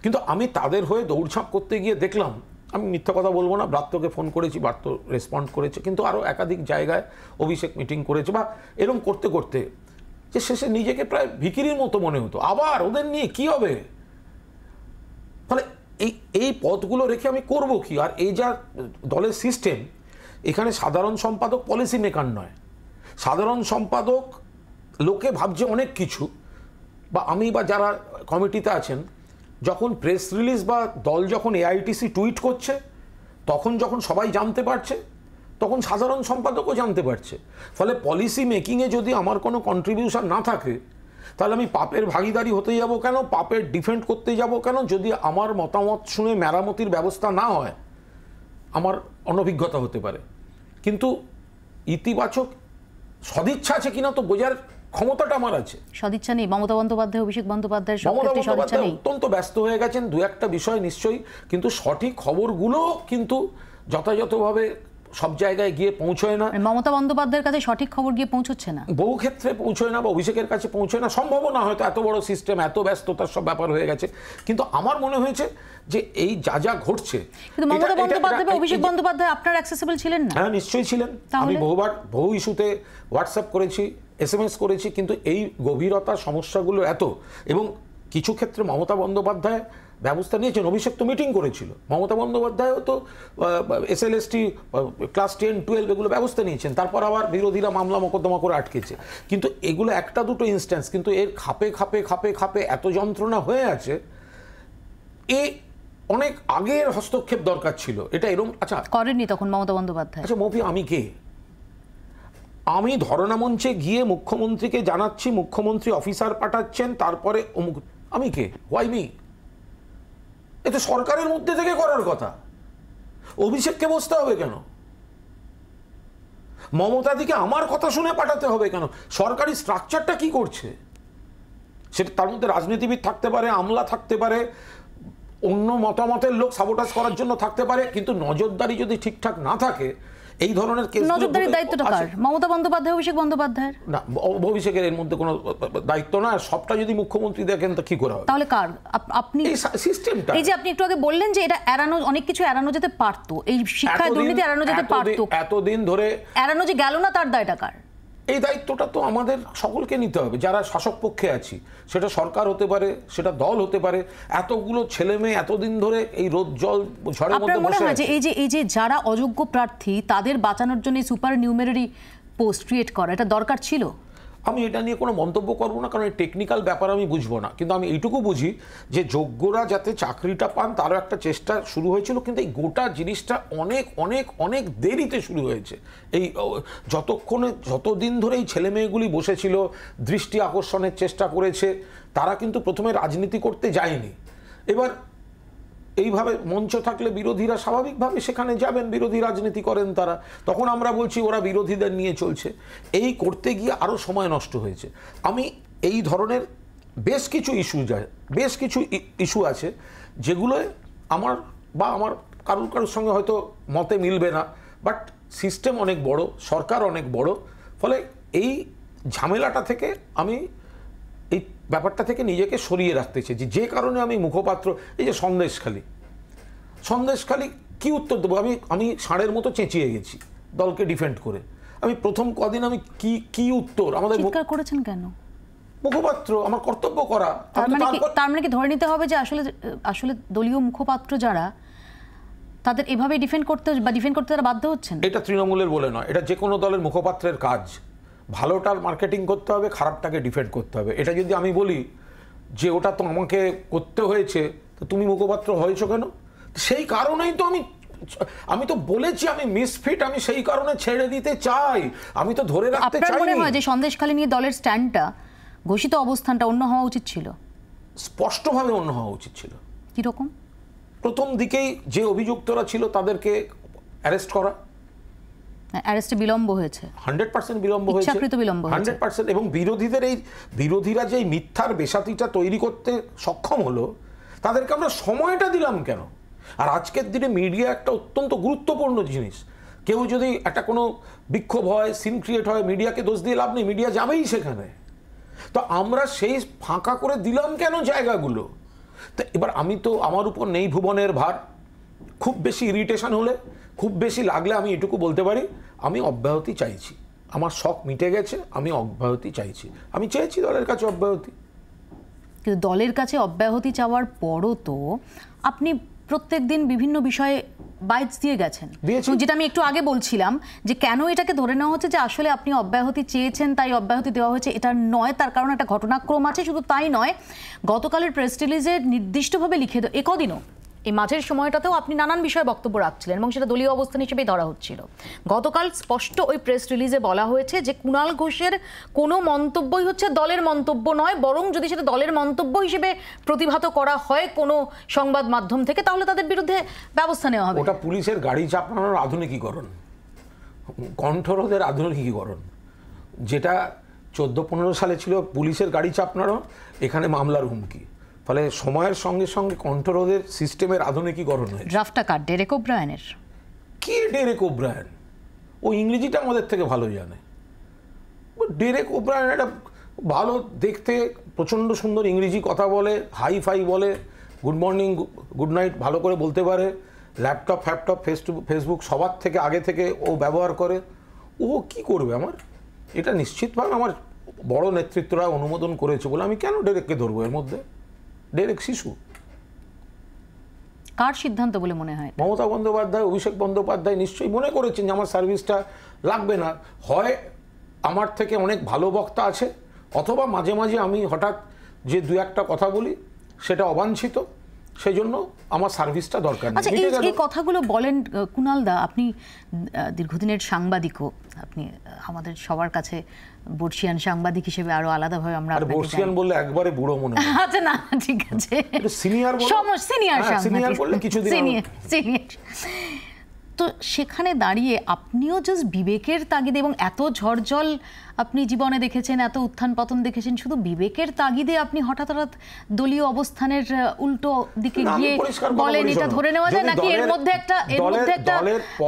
কিন্তু আমি তাদের হয়ে দৌড়ঝাঁপ করতে গিয়ে দেখলাম আমি মিথ্যা কথা বলবো না ব্রাত্যকে ফোন করেছি ব্রাত্য রেসপন্ড করেছে কিন্তু আরও একাধিক জায়গায় অভিষেক মিটিং করেছে বা এরম করতে করতে যে শেষে নিজেকে প্রায় ভিকিরির মতো মনে হতো আবার ওদের নিয়ে কি হবে মানে এই এই পথগুলো রেখে আমি করব কি আর এই যা দলের সিস্টেম এখানে সাধারণ সম্পাদক পলিসি মেকার নয় সাধারণ সম্পাদক লোকে ভাবছে অনেক কিছু বা আমি বা যারা কমিটিতে আছেন যখন প্রেস রিলিজ বা দল যখন এআইটিসি টুইট করছে তখন যখন সবাই জানতে পারছে তখন সাধারণ সম্পাদকও জানতে পারছে ফলে পলিসি মেকিংয়ে যদি আমার কোনো কন্ট্রিবিউশন না থাকে তাহলে আমি পাপের ভাগিদারি হতে যাব কেন পাপের ডিফেন্ড করতে যাব কেন যদি আমার মতামত শুনে মেরামতির ব্যবস্থা না হয় আমার অনভিজ্ঞতা হতে পারে কিন্তু ইতিবাচক সদিচ্ছা আছে কিনা তো বোঝার ক্ষমতাটা আমার আছে সদিচ্ছা নেই মমতা বন্দ্যোপাধ্যায় অভিষেক বন্দ্যোপাধ্যায় মমতা বন্দ্যোপাধ্যায় অত্যন্ত ব্যস্ত হয়ে গেছেন দু একটা বিষয় নিশ্চয়ই কিন্তু সঠিক খবরগুলো কিন্তু যথাযথভাবে সব জায়গায় গিয়ে পৌঁছয় না মানে মমতা বন্দ্যোপাধ্যায়ের কাছে সঠিক খবর গিয়ে পৌঁছচ্ছে না বহু ক্ষেত্রে পৌঁছয় না বা অভিষেকের কাছে পৌঁছয় না সম্ভব না হয়তো এত বড় সিস্টেম এত ব্যস্ততার সব ব্যাপার হয়ে গেছে কিন্তু আমার মনে হয়েছে যে এই যা যা ঘটছে কিন্তু মমতা বন্দ্যোপাধ্যায় অভিষেক বন্দ্যোপাধ্যায় আপনার অ্যাক্সেসিবল ছিলেন না হ্যাঁ নিশ্চয়ই ছিলেন আমি বহুবার বহু ইস্যুতে হোয়াটসঅ্যাপ করেছি এসএমএস করেছি কিন্তু এই গভীরতা সমস্যাগুলো এত এবং কিছু ক্ষেত্রে মমতা বন্দ্যোপাধ্যায় ব্যবস্থা নিয়েছেন অভিষেক তো মিটিং করেছিল মমতা বন্দ্যোপাধ্যায়ও তো S L ST class ten twelve এগুলো ব্যবস্থা নিয়েছেন তারপর আবার বিরোধীরা মামলা মোকদ্দমা করে আটকেছে কিন্তু এগুলো একটা দুটো ইনস্ট্যান্স কিন্তু এর খাপে খাপে খাপে খাপে এত যন্ত্রণা হয়ে আছে এ অনেক আগের হস্তক্ষেপ দরকার ছিল এটা এরকম আচ্ছা করেননি তখন মমতা বন্দ্যোপাধ্যায় আচ্ছা মফি আমি কে আমি ধরনা মঞ্চে গিয়ে মুখ্যমন্ত্রীকে জানাচ্ছি মুখ্যমন্ত্রী অফিসার পাঠাচ্ছেন তারপরে অমুক আমি কে হোয়াই মি এ তো সরকারের মধ্যে থেকে করার কথা অভিষেককে বসতে হবে কেন মমতাদিকে আমার কথা শুনে পাঠাতে হবে কেন সরকারি স্ট্রাকচারটা কি করছে সেটা তার মধ্যে রাজনীতিবিদ থাকতে পারে আমলা থাকতে পারে অন্য মতামতের লোক সাবোটাস করার জন্য থাকতে পারে কিন্তু নজরদারি যদি ঠিকঠাক না থাকে এই ধরনের কেস নজরদারির দায়িত্বটা কার মমতা বন্দ্যোপাধ্যায় অভিষেক বন্দ্যোপাধ্যায়ের না অভিষেকের এর মধ্যে কোনো দায়িত্ব না সবটা যদি মুখ্যমন্ত্রী দেখেন তো কি করে হবে তাহলে কার আপনি এই সিস্টেমটা এই যে আপনি একটু আগে বললেন যে এটা এড়ানো অনেক কিছু এড়ানো যেতে পারতো এই শিক্ষায় দুর্নীতি এড়ানো যেতে পারতো এতদিন ধরে এড়ানো যে গেল না তার দায়টা কার এই দায়িত্বটা তো আমাদের সকলকে নিতে হবে যারা শাসক পক্ষে আছি সেটা সরকার হতে পারে সেটা দল হতে পারে এতগুলো ছেলে মেয়ে এতদিন ধরে এই রোদ জল ঝড়ের মধ্যে বসে আছে এই যে এই যে যারা অযোগ্য প্রার্থী তাদের বাঁচানোর জন্য সুপার নিউমেরারি পোস্ট ক্রিয়েট করা এটা দরকার ছিল আমি এটা নিয়ে কোনো মন্তব্য করবো না কারণ এই টেকনিক্যাল ব্যাপার আমি বুঝবো না কিন্তু আমি এইটুকু বুঝি যে যোগ্যরা যাতে চাকরিটা পান তারও একটা চেষ্টা শুরু হয়েছিল কিন্তু এই গোটা জিনিসটা অনেক অনেক অনেক দেরিতে শুরু হয়েছে এই যতক্ষণে যতদিন ধরে এই ছেলেমেয়েগুলি বসেছিল দৃষ্টি আকর্ষণের চেষ্টা করেছে তারা কিন্তু প্রথমে রাজনীতি করতে যায়নি এবার এইভাবে মঞ্চ থাকলে বিরোধীরা স্বাভাবিকভাবে সেখানে যাবেন বিরোধী রাজনীতি করেন তারা তখন আমরা বলছি ওরা বিরোধীদের নিয়ে চলছে এই করতে গিয়ে আরও সময় নষ্ট হয়েছে আমি এই ধরনের বেশ কিছু ইস্যু যায় বেশ কিছু ইস্যু আছে যেগুলোয় আমার বা আমার কারুর কারুর সঙ্গে হয়তো মতে মিলবে না বাট সিস্টেম অনেক বড় সরকার অনেক বড় ফলে এই ঝামেলাটা থেকে আমি ব্যাপারটা থেকে নিজেকে সরিয়ে রাখতে চেয়েছি যে কারণে আমি মুখপাত্র এই যে সন্দেশখালী সন্দেশখালী কি উত্তর দেবো আমি আমি ষাঁড়ের মতো চেঁচিয়ে গেছি দলকে ডিফেন্ড করে আমি প্রথম কদিন আমি কি কি উত্তর আমাদের করেছেন কেন মুখপাত্র আমার কর্তব্য করা মানে তার মানে কি ধরে নিতে হবে যে আসলে আসলে দলীয় মুখপাত্র যারা তাদের এভাবে ডিফেন্ড করতে বা ডিফেন্ড করতে তারা বাধ্য হচ্ছেন এটা তৃণমূলের বলে নয় এটা যে কোনো দলের মুখপাত্রের কাজ ভালোটার মার্কেটিং করতে হবে খারাপটাকে ডিফেন্ড করতে হবে এটা যদি আমি বলি যে ওটা তো আমাকে করতে হয়েছে তো তুমি মুখপাত্র হয়েছো কেন সেই কারণেই তো আমি আমি তো বলেছি আমি মিসফিট আমি সেই কারণে ছেড়ে দিতে চাই আমি তো ধরে রাখতে চাই মনে হয় যে সন্দেশখালী নিয়ে দলের স্ট্যান্ডটা ঘোষিত অবস্থানটা অন্য হওয়া উচিত ছিল স্পষ্টভাবে অন্য হওয়া উচিত ছিল কীরকম প্রথম দিকেই যে অভিযুক্তরা ছিল তাদেরকে অ্যারেস্ট করা অ্যারেস্টে বিলম্ব হয়েছে 100% বিলম্ব হয়েছে ইচ্ছাকৃত বিলম্ব হয়েছে 100% এবং বিরোধীদের এই বিরোধীরা যে মিথ্যার বেসাতিটা তৈরি করতে সক্ষম হলো তাদেরকে আমরা সময়টা দিলাম কেন আর আজকের দিনে মিডিয়া একটা অত্যন্ত গুরুত্বপূর্ণ জিনিস কেউ যদি একটা কোনো বিক্ষোভ হয় সিন ক্রিয়েট হয় মিডিয়াকে দোষ দিয়ে লাভ নেই মিডিয়া যাবেই সেখানে তো আমরা সেই ফাঁকা করে দিলাম কেন জায়গাগুলো তো এবার আমি তো আমার উপর নেই ভুবনের ভার খুব বেশি ইরিটেশন হলে খুব বেশি লাগলে আমি এটুকু বলতে পারি আমি অব্যাহতি চাইছি আমার শখ মিটে গেছে আমি অব্যাহতি চাইছি আমি চেয়েছি দলের কাছে অব্যাহতি কিন্তু দলের কাছে অব্যাহতি চাওয়ার পরও তো আপনি প্রত্যেক দিন বিভিন্ন বিষয়ে বাইটস দিয়ে গেছেন যেটা আমি একটু আগে বলছিলাম যে কেন এটাকে ধরে নেওয়া হচ্ছে যে আসলে আপনি অব্যাহতি চেয়েছেন তাই অব্যাহতি দেওয়া হয়েছে এটা নয় তার কারণ একটা ঘটনাক্রম আছে শুধু তাই নয় গতকালের প্রেস রিলিজে নির্দিষ্টভাবে লিখে একদিনও এই মাঝের সময়টাতেও আপনি নানান বিষয়ে বক্তব্য রাখছিলেন এবং সেটা দলীয় অবস্থান হিসেবেই ধরা হচ্ছিল গতকাল স্পষ্ট ওই প্রেস রিলিজে বলা হয়েছে যে কুণাল ঘোষের কোনো মন্তব্যই হচ্ছে দলের মন্তব্য নয় বরং যদি সেটা দলের মন্তব্য হিসেবে প্রতিভাত করা হয় কোনো সংবাদ মাধ্যম থেকে তাহলে তাদের বিরুদ্ধে ব্যবস্থা নেওয়া হবে ওটা পুলিশের গাড়ি চাপানোর আধুনিকীকরণ কণ্ঠরোধের আধুনিকীকরণ যেটা চোদ্দো পনেরো সালে ছিল পুলিশের গাড়ি চাপনারও এখানে মামলার হুমকি ফলে সময়ের সঙ্গে সঙ্গে কণ্ঠরোধের সিস্টেমের আধুনিকীকরণ হয়েছে ড্রাফটটা কার ডেরেক ওব্রায়নের কে ডেরেক ওব্রায়ন ও ইংরেজিটা আমাদের থেকে ভালো জানে ডেরেক ওব্রায়ন একটা ভালো দেখতে প্রচণ্ড সুন্দর ইংরেজি কথা বলে হাই ফাই বলে গুড মর্নিং গুড নাইট ভালো করে বলতে পারে ল্যাপটপ ফ্যাপটপ ফেসবুক সবার থেকে আগে থেকে ও ব্যবহার করে ও কি করবে আমার এটা নিশ্চিতভাবে আমার বড় নেতৃত্বরা অনুমোদন করেছে বলে আমি কেন ডেরেককে ধরবো এর মধ্যে ডেরেক শিশু কার সিদ্ধান্ত বলে মনে হয় মমতা বন্দ্যোপাধ্যায় অভিষেক বন্দ্যোপাধ্যায় নিশ্চয়ই মনে করেছেন যে আমার সার্ভিসটা লাগবে না হয় আমার থেকে অনেক ভালো বক্তা আছে অথবা মাঝে মাঝে আমি হঠাৎ যে দু একটা কথা বলি সেটা অবাঞ্ছিত সেই জন্য আমার সার্ভিসটা দরকার আচ্ছা এই কথাগুলো বলেন কুণালদা আপনি দীর্ঘদিনের সাংবাদিকও আপনি আমাদের সবার কাছে বর্ষিয়ান সাংবাদিক হিসেবে আরো আলাদাভাবে আমরা আর বর্ষিয়ান বললে একবারে বুড়ো মনে হয় আচ্ছা না ঠিক আছে সিনিয়র বলো সিনিয়র হ্যাঁ, সিনিয়র বললে কিছুদিন সিনিয়র সিনিয়র তো সেখানে দাঁড়িয়ে আপনিও জাস্ট বিবেকের তাগিদে এবং এত ঝড়জল আপনি জীবনে দেখেছেন এত উত্থান পতন দেখেছেন শুধু বিবেকের তাগিদে আপনি হঠাৎ হঠাৎ দলীয় অবস্থানের উল্টো দিকে গিয়ে বলেন এটা ধরে নেওয়া যায় নাকি এর মধ্যে একটা এর মধ্যে একটা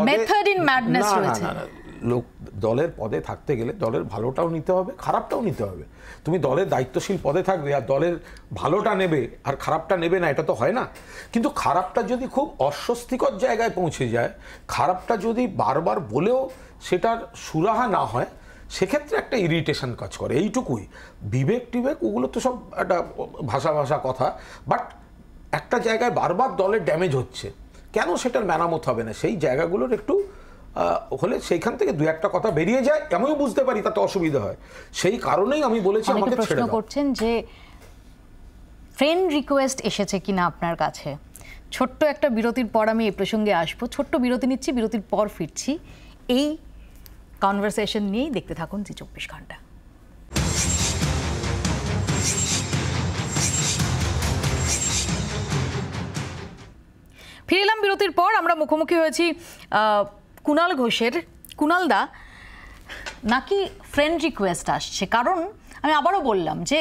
মেথড ইন ম্যাডনেস রয়েছে লোক দলের পদে থাকতে গেলে দলের ভালোটাও নিতে হবে খারাপটাও নিতে হবে তুমি দলের দায়িত্বশীল পদে থাকবে আর দলের ভালোটা নেবে আর খারাপটা নেবে না এটা তো হয় না কিন্তু খারাপটা যদি খুব অস্বস্তিকর জায়গায় পৌঁছে যায় খারাপটা যদি বারবার বলেও সেটার সুরাহা না হয় সেক্ষেত্রে একটা ইরিটেশন কাজ করে এইটুকুই বিবেক টিবেক ওগুলো তো সব একটা ভাষা ভাষা কথা বাট একটা জায়গায় বারবার দলের ড্যামেজ হচ্ছে কেন সেটার মেরামত হবে না সেই জায়গাগুলোর একটু হলে সেইখান থেকে দু একটা কথা বেরিয়ে যায় আমিও বুঝতে পারি তাতে অসুবিধা হয় সেই কারণেই আমি বলেছি আমাকে প্রশ্ন করছেন যে ফ্রেন্ড রিকোয়েস্ট এসেছে কিনা আপনার কাছে ছোট্ট একটা বিরতির পর আমি এই প্রসঙ্গে আসবো ছোট্ট বিরতি নিচ্ছি বিরতির পর ফিরছি এই কনভারসেশন নিয়েই দেখতে থাকুন যে চব্বিশ ঘন্টা ফিরে এলাম বিরতির পর আমরা মুখোমুখি হয়েছি কুণাল ঘোষের কুণালদা নাকি ফ্রেন্ড রিকোয়েস্ট আসছে কারণ আমি আবারও বললাম যে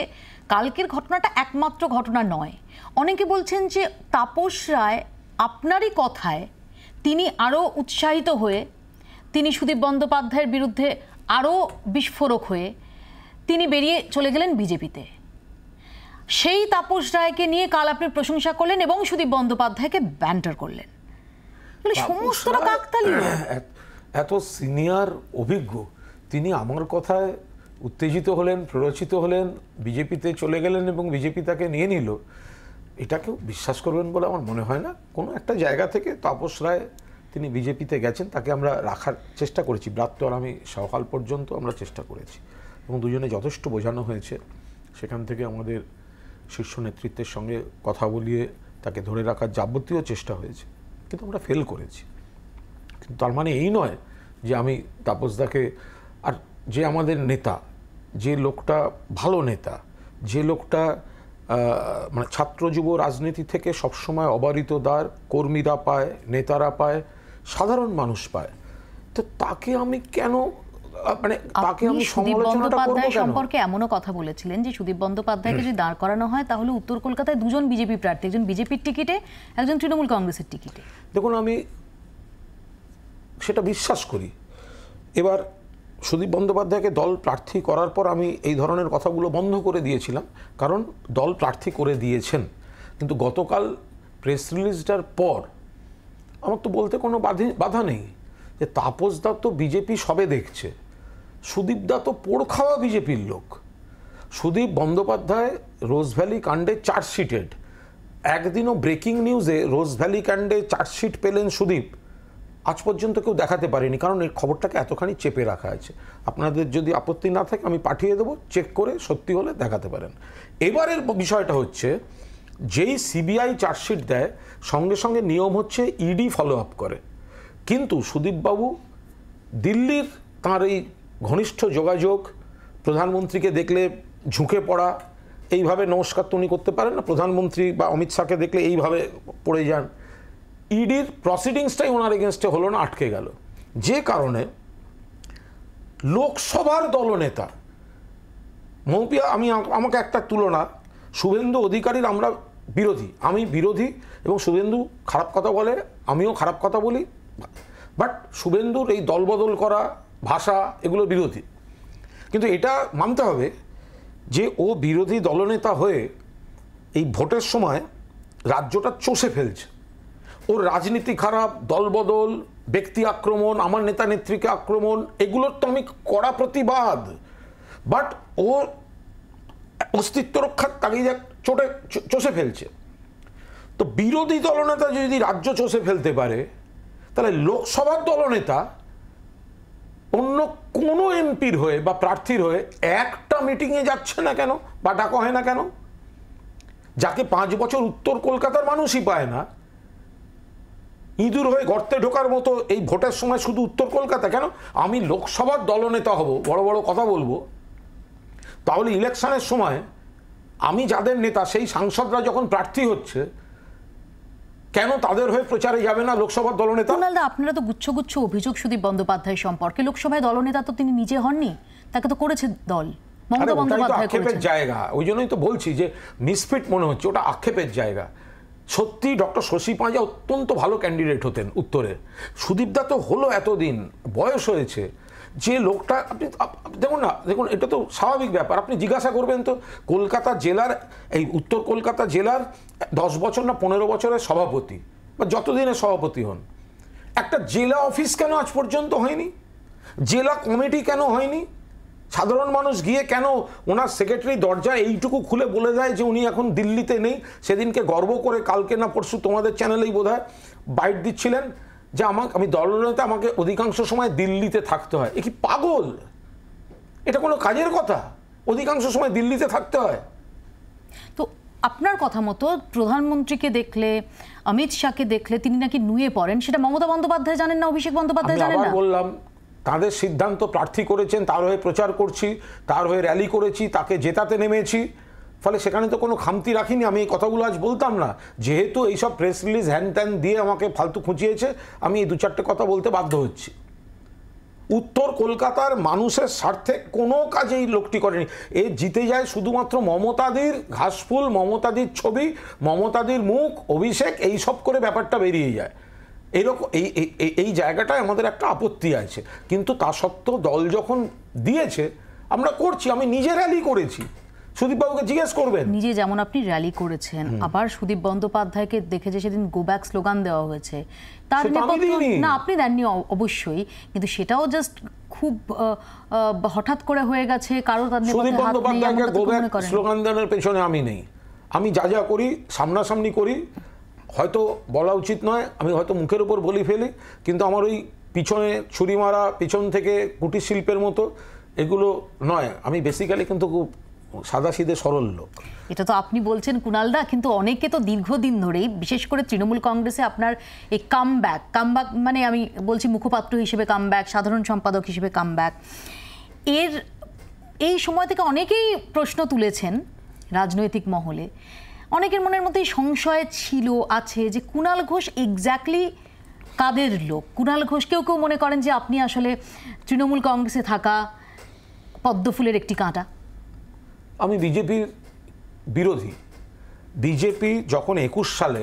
কালকের ঘটনাটা একমাত্র ঘটনা নয় অনেকে বলছেন যে তাপস রায় আপনারই কথায় তিনি আরও উৎসাহিত হয়ে তিনি সুদীপ বন্দ্যোপাধ্যায়ের বিরুদ্ধে আরও বিস্ফোরক হয়ে তিনি বেরিয়ে চলে গেলেন বিজেপিতে সেই তাপস রায়কে নিয়ে কাল আপনি প্রশংসা করলেন এবং সুদীপ বন্দ্যোপাধ্যায়কে ব্যান্টার করলেন মানে সমস্তটা কাকতালীয় [CLEARS THROAT] এত সিনিয়র অভিজ্ঞ তিনি আমার কথায় উত্তেজিত হলেন প্ররোচিত হলেন বিজেপিতে চলে গেলেন এবং বিজেপি তাকে নিয়ে নিল এটা কেউ বিশ্বাস করবেন বলে আমার মনে হয় না কোনো একটা জায়গা থেকে তাপস রায় তিনি বিজেপিতে গেছেন তাকে আমরা রাখার চেষ্টা করেছি ব্রাত্য আর আমি সকাল পর্যন্ত আমরা চেষ্টা করেছি এবং দুজনে যথেষ্ট বোঝানো হয়েছে সেখান থেকে আমাদের শীর্ষ নেতৃত্বের সঙ্গে কথা বলিয়ে তাকে ধরে রাখার যাবতীয় চেষ্টা হয়েছে কিন্তু আমরা ফেল করেছি কিন্তু তার মানে এই নয় যে আমি তাপসদাকে আর যে আমাদের নেতা যে লোকটা ভালো নেতা যে লোকটা মানে ছাত্র যুব রাজনীতি থেকে সবসময় অবারিত দ্বার কর্মীরা পায় নেতারা পায় সাধারণ মানুষ পায় তো তাকে আমি কেন মানে তাকে আমি সমালোচনাটা করব সম্পর্কে এমনও কথা বলেছিলেন যে সুদীপ বন্দ্যোপাধ্যায়কে যদি দাঁড় করানো হয় তাহলে উত্তর কলকাতায় দুজন বিজেপি প্রার্থী একজন বিজেপির টিকিটে একজন তৃণমূল কংগ্রেসের টিকিটে দেখুন আমি সেটা বিশ্বাস করি এবার সুদীপ বন্দ্যোপাধ্যায়কে দল প্রার্থী করার পর আমি এই ধরনের কথাগুলো বন্ধ করে দিয়েছিলাম কারণ দল প্রার্থী করে দিয়েছেন কিন্তু গতকাল প্রেস রিলিজটার পর আমার তো বলতে কোনো বাধা নেই যে তাপস দা তো বিজেপি সবে দেখছে সুদীপদা তো পোড় খাওয়া বিজেপির লোক সুদীপ বন্দ্যোপাধ্যায় রোজভ্যালি কাণ্ডে চার্জশিটেড একদিনও ব্রেকিং নিউজে রোজভ্যালি কাণ্ডে চার্জশিট পেলেন সুদীপ আজ পর্যন্ত কেউ দেখাতে পারেনি কারণ এর খবরটাকে এতখানি চেপে রাখা আছে আপনাদের যদি আপত্তি না থাকে আমি পাঠিয়ে দেবো চেক করে সত্যি হলে দেখাতে পারেন এবারের বিষয়টা হচ্ছে যেই সিবিআই চার্জশিট দেয় সঙ্গে সঙ্গে নিয়ম হচ্ছে ইডি ফলো আপ করে কিন্তু সুদীপবাবু দিল্লির তাঁর এই ঘনিষ্ঠ যোগাযোগ প্রধানমন্ত্রীকে দেখলে ঝুঁকে পড়া এইভাবে নমস্কার তো উনি করতে পারেন না প্রধানমন্ত্রী বা অমিত শাহকে দেখলে এইভাবে পড়ে যান ইডির প্রসিডিংসটাই ওনার এগেনস্টে হলো না আটকে গেল যে কারণে লোকসভার দলনেতা মৌপিয়া আমি আমাকে একটা তুলনা শুভেন্দু অধিকারীর আমরা বিরোধী আমি বিরোধী এবং শুভেন্দু খারাপ কথা বলে আমিও খারাপ কথা বলি বাট শুভেন্দুর এই দলবদল করা ভাষা এগুলো বিরোধী কিন্তু এটা মানতে হবে যে ও বিরোধী দলনেতা হয়ে এই ভোটের সময় রাজ্যটা চষে ফেলছে ওর রাজনীতি খারাপ দলবদল ব্যক্তি আক্রমণ আমার নেতা নেত্রীকে আক্রমণ এগুলোর তো আমি কড়া প্রতিবাদ বাট ও অস্তিত্ব রক্ষার তাগিদা চোটে চষে ফেলছে তো বিরোধী দলনেতা যদি রাজ্য চষে ফেলতে পারে তাহলে লোকসভার দলনেতা অন্য কোনো এমপির হয়ে বা প্রার্থীর হয়ে একটা মিটিংয়ে যাচ্ছে না কেন বা ডাকা হয় না কেন যাকে পাঁচ বছর উত্তর কলকাতার মানুষই পায় না ইঁদুর হয়ে গর্তে ঢোকার মতো এই ভোটের সময় শুধু উত্তর কলকাতা কেন আমি লোকসভার দলনেতা হব বড় বড় কথা বলবো তাহলে ইলেকশনের সময় আমি যাদের নেতা সেই সাংসদরা যখন প্রার্থী হচ্ছে কেন তাদের হয়ে প্রচারে যাবে না লোকসভার দলনেতা কুণালদা আপনারা তো গুচ্ছ গুচ্ছ অভিযোগ সুদীপ বন্দ্যোপাধ্যায় সম্পর্কে লোকসভায় দলনেতা তো তিনি নিজে হননি তাকে তো করেছে দল আক্ষেপের জায়গা ওই জন্যই তো বলছি যে মিসফিট মনে হচ্ছে ওটা আক্ষেপের জায়গা সত্যি ডক্টর শশী পাঁজা অত্যন্ত ভালো ক্যান্ডিডেট হতেন উত্তরে সুদীপদা তো হলো এতদিন বয়স হয়েছে যে লোকটা আপনি দেখুন না দেখুন এটা তো স্বাভাবিক ব্যাপার আপনি জিজ্ঞাসা করবেন তো কলকাতা জেলার এই উত্তর কলকাতা জেলার দশ বছর না পনেরো বছরের সভাপতি বা যতদিনের সভাপতি হন একটা জেলা অফিস কেন আজ পর্যন্ত হয়নি জেলা কমিটি কেন হয়নি সাধারণ মানুষ গিয়ে কেন ওনার সেক্রেটারি দরজা এইটুকু খুলে বলে দেয় যে উনি এখন দিল্লিতে নেই সেদিনকে গর্ব করে কালকে না পরশু তোমাদের চ্যানেলেই বোধ হয় বাইট দিচ্ছিলেন যে আমাকে আমি দলনেতা আমাকে অধিকাংশ সময় দিল্লিতে থাকতে হয় এ কি পাগল এটা কোনো কাজের কথা অধিকাংশ সময় দিল্লিতে থাকতে হয় তো আপনার কথা মতো প্রধানমন্ত্রীকে দেখলে অমিত শাহকে দেখলে তিনি নাকি নুয়ে পড়েন সেটা মমতা বন্দ্যোপাধ্যায় জানেন না অভিষেক বন্দ্যোপাধ্যায় জানেন না বললাম তাদের সিদ্ধান্ত প্রার্থী করেছেন তার হয়ে প্রচার করছি তার হয়ে র্যালি করেছি তাকে জেতাতে নেমেছি ফলে সেখানে তো কোনো খামতি রাখিনি আমি এই কথাগুলো আজ বলতাম না যেহেতু এইসব প্রেস রিলিজ হ্যান ত্যান দিয়ে আমাকে ফালতু খুঁচিয়েছে আমি এই দু চারটে কথা বলতে বাধ্য হচ্ছি উত্তর কলকাতার মানুষের স্বার্থে কোনো কাজেই এই লোকটি করেনি এ জিতে যায় শুধুমাত্র মমতাদির ঘাসফুল মমতাদির ছবি মমতাদির মুখ অভিষেক এই সব করে ব্যাপারটা বেরিয়ে যায় এরকম এই এই জায়গাটায় আমাদের একটা আপত্তি আছে কিন্তু তা সত্ত্বেও দল যখন দিয়েছে আমরা করছি আমি নিজে র্যালি করেছি সুদীপবাবুকে জিজ্ঞেস করবেন নিজে যেমন আপনি র্যালি করেছেন আবার সুদীপ বন্দ্যোপাধ্যায়কে দেখে যে সেদিন গো স্লোগান দেওয়া হয়েছে তার না আপনি দেননি অবশ্যই কিন্তু সেটাও জাস্ট খুব হঠাৎ করে হয়ে গেছে কারো তার সুদীপ বন্দ্যোপাধ্যায়কে গো স্লোগান দেওয়ার পেছনে আমি নেই আমি যা যা করি সামনাসামনি করি হয়তো বলা উচিত নয় আমি হয়তো মুখের উপর বলি ফেলি কিন্তু আমার ওই পিছনে ছুরি মারা পিছন থেকে কুটির শিল্পের মতো এগুলো নয় আমি বেসিক্যালি কিন্তু খুব সাদা সরল লোক এটা তো আপনি বলছেন কুণালদা কিন্তু অনেকে তো দীর্ঘদিন ধরেই বিশেষ করে তৃণমূল কংগ্রেসে আপনার এই কামব্যাক কামব্যাক মানে আমি বলছি মুখপাত্র হিসেবে কাম ব্যাক সাধারণ সম্পাদক হিসেবে কামব্যাক এর এই সময় থেকে অনেকেই প্রশ্ন তুলেছেন রাজনৈতিক মহলে অনেকের মনের মধ্যেই সংশয় ছিল আছে যে কুণাল ঘোষ এক্স্যাক্টলি কাদের লোক কুণাল ঘোষ কেউ কেউ মনে করেন যে আপনি আসলে তৃণমূল কংগ্রেসে থাকা পদ্মফুলের একটি কাঁটা আমি বিজেপির বিরোধী বিজেপি যখন একুশ সালে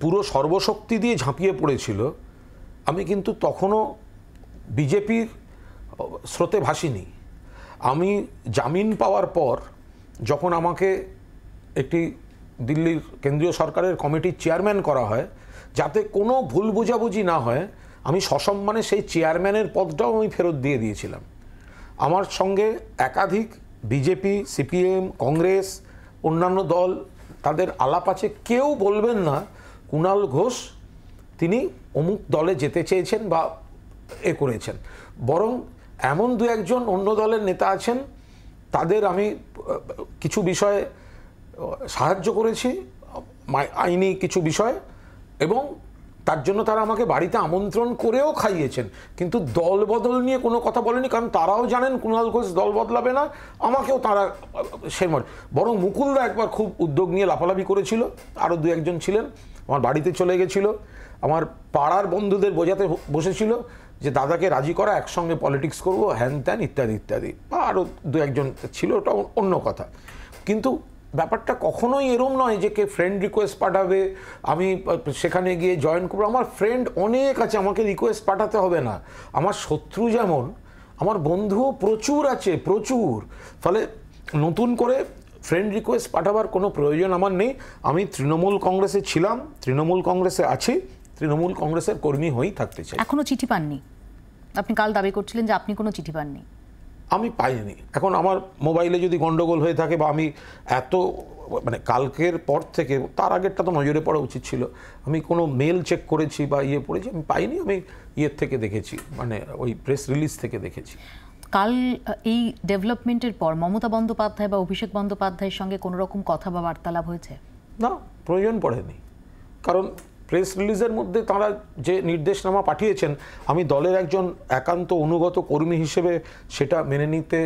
পুরো সর্বশক্তি দিয়ে ঝাঁপিয়ে পড়েছিল আমি কিন্তু তখনও বিজেপির স্রোতে ভাসিনি আমি জামিন পাওয়ার পর যখন আমাকে একটি দিল্লির কেন্দ্রীয় সরকারের কমিটির চেয়ারম্যান করা হয় যাতে কোনো ভুল বোঝাবুঝি না হয় আমি সসম্মানে সেই চেয়ারম্যানের পদটাও আমি ফেরত দিয়ে দিয়েছিলাম আমার সঙ্গে একাধিক বিজেপি সিপিএম কংগ্রেস অন্যান্য দল তাদের আলাপ আছে কেউ বলবেন না কুণাল ঘোষ তিনি অমুক দলে যেতে চেয়েছেন বা এ করেছেন বরং এমন দু একজন অন্য দলের নেতা আছেন তাদের আমি কিছু বিষয়ে সাহায্য করেছি আইনি কিছু বিষয় এবং তার জন্য তারা আমাকে বাড়িতে আমন্ত্রণ করেও খাইয়েছেন কিন্তু দল বদল নিয়ে কোনো কথা বলেনি কারণ তারাও জানেন কুণাল ঘোষ দল বদলাবে না আমাকেও তারা সে বরং মুকুলদা একবার খুব উদ্যোগ নিয়ে লাফালাফি করেছিল আরও দু একজন ছিলেন আমার বাড়িতে চলে গেছিল আমার পাড়ার বন্ধুদের বোঝাতে বসেছিল যে দাদাকে রাজি করা একসঙ্গে পলিটিক্স করবো হ্যান ত্যান ইত্যাদি ইত্যাদি বা আরও দু একজন ছিল ওটা অন্য কথা কিন্তু ব্যাপারটা কখনোই এরম নয় যে কে ফ্রেন্ড রিকোয়েস্ট পাঠাবে আমি সেখানে গিয়ে জয়েন করবো আমার ফ্রেন্ড অনেক আছে আমাকে রিকোয়েস্ট পাঠাতে হবে না আমার শত্রু যেমন আমার বন্ধুও প্রচুর আছে প্রচুর ফলে নতুন করে ফ্রেন্ড রিকোয়েস্ট পাঠাবার কোনো প্রয়োজন আমার নেই আমি তৃণমূল কংগ্রেসে ছিলাম তৃণমূল কংগ্রেসে আছি তৃণমূল কংগ্রেসের কর্মী হয়েই থাকতে চাই এখনও চিঠি পাননি আপনি কাল দাবি করছিলেন যে আপনি কোনো চিঠি পাননি আমি পাইনি এখন আমার মোবাইলে যদি গন্ডগোল হয়ে থাকে বা আমি এত মানে কালকের পর থেকে তার আগেরটা তো নজরে পড়া উচিত ছিল আমি কোনো মেল চেক করেছি বা ইয়ে পড়েছি আমি পাইনি আমি ইয়ের থেকে দেখেছি মানে ওই প্রেস রিলিজ থেকে দেখেছি কাল এই ডেভেলপমেন্টের পর মমতা বন্দ্যোপাধ্যায় বা অভিষেক বন্দ্যোপাধ্যায়ের সঙ্গে কোনো রকম কথা বা বার্তালাপ হয়েছে না প্রয়োজন পড়েনি কারণ প্রেস রিলিজের মধ্যে তারা যে নির্দেশনামা পাঠিয়েছেন আমি দলের একজন একান্ত অনুগত কর্মী হিসেবে সেটা মেনে নিতে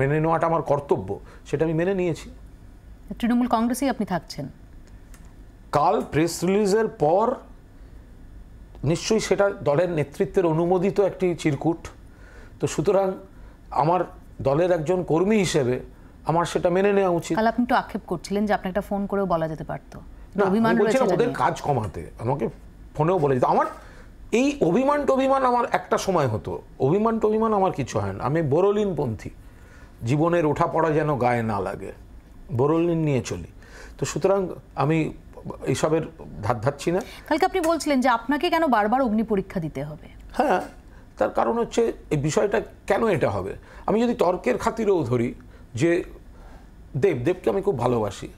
মেনে নেওয়াটা আমার কর্তব্য সেটা আমি মেনে নিয়েছি তৃণমূল কংগ্রেসেই আপনি থাকছেন কাল প্রেস রিলিজের পর নিশ্চয়ই সেটা দলের নেতৃত্বের অনুমোদিত একটি চিরকুট তো সুতরাং আমার দলের একজন কর্মী হিসেবে আমার সেটা মেনে নেওয়া উচিত তাহলে আপনি একটু আক্ষেপ করছিলেন যে আপনি একটা ফোন করেও বলা যেতে পারতো না অভিমান বলছিলাম ওদের কাজ কমাতে আমাকে ফোনেও বলে দিত আমার এই অভিমান টভিমান আমার একটা সময় হতো অভিমান টভিমান আমার কিছু হয় না আমি বরলিনপন্থী জীবনের ওঠা পড়া যেন গায়ে না লাগে বরলিন নিয়ে চলি তো সুতরাং আমি এইসবের ধাত ধাচ্ছি না কালকে আপনি বলছিলেন যে আপনাকে কেন বারবার অগ্নি পরীক্ষা দিতে হবে হ্যাঁ তার কারণ হচ্ছে এই বিষয়টা কেন এটা হবে আমি যদি তর্কের খাতিরেও ধরি যে দেব দেবকে আমি খুব ভালোবাসি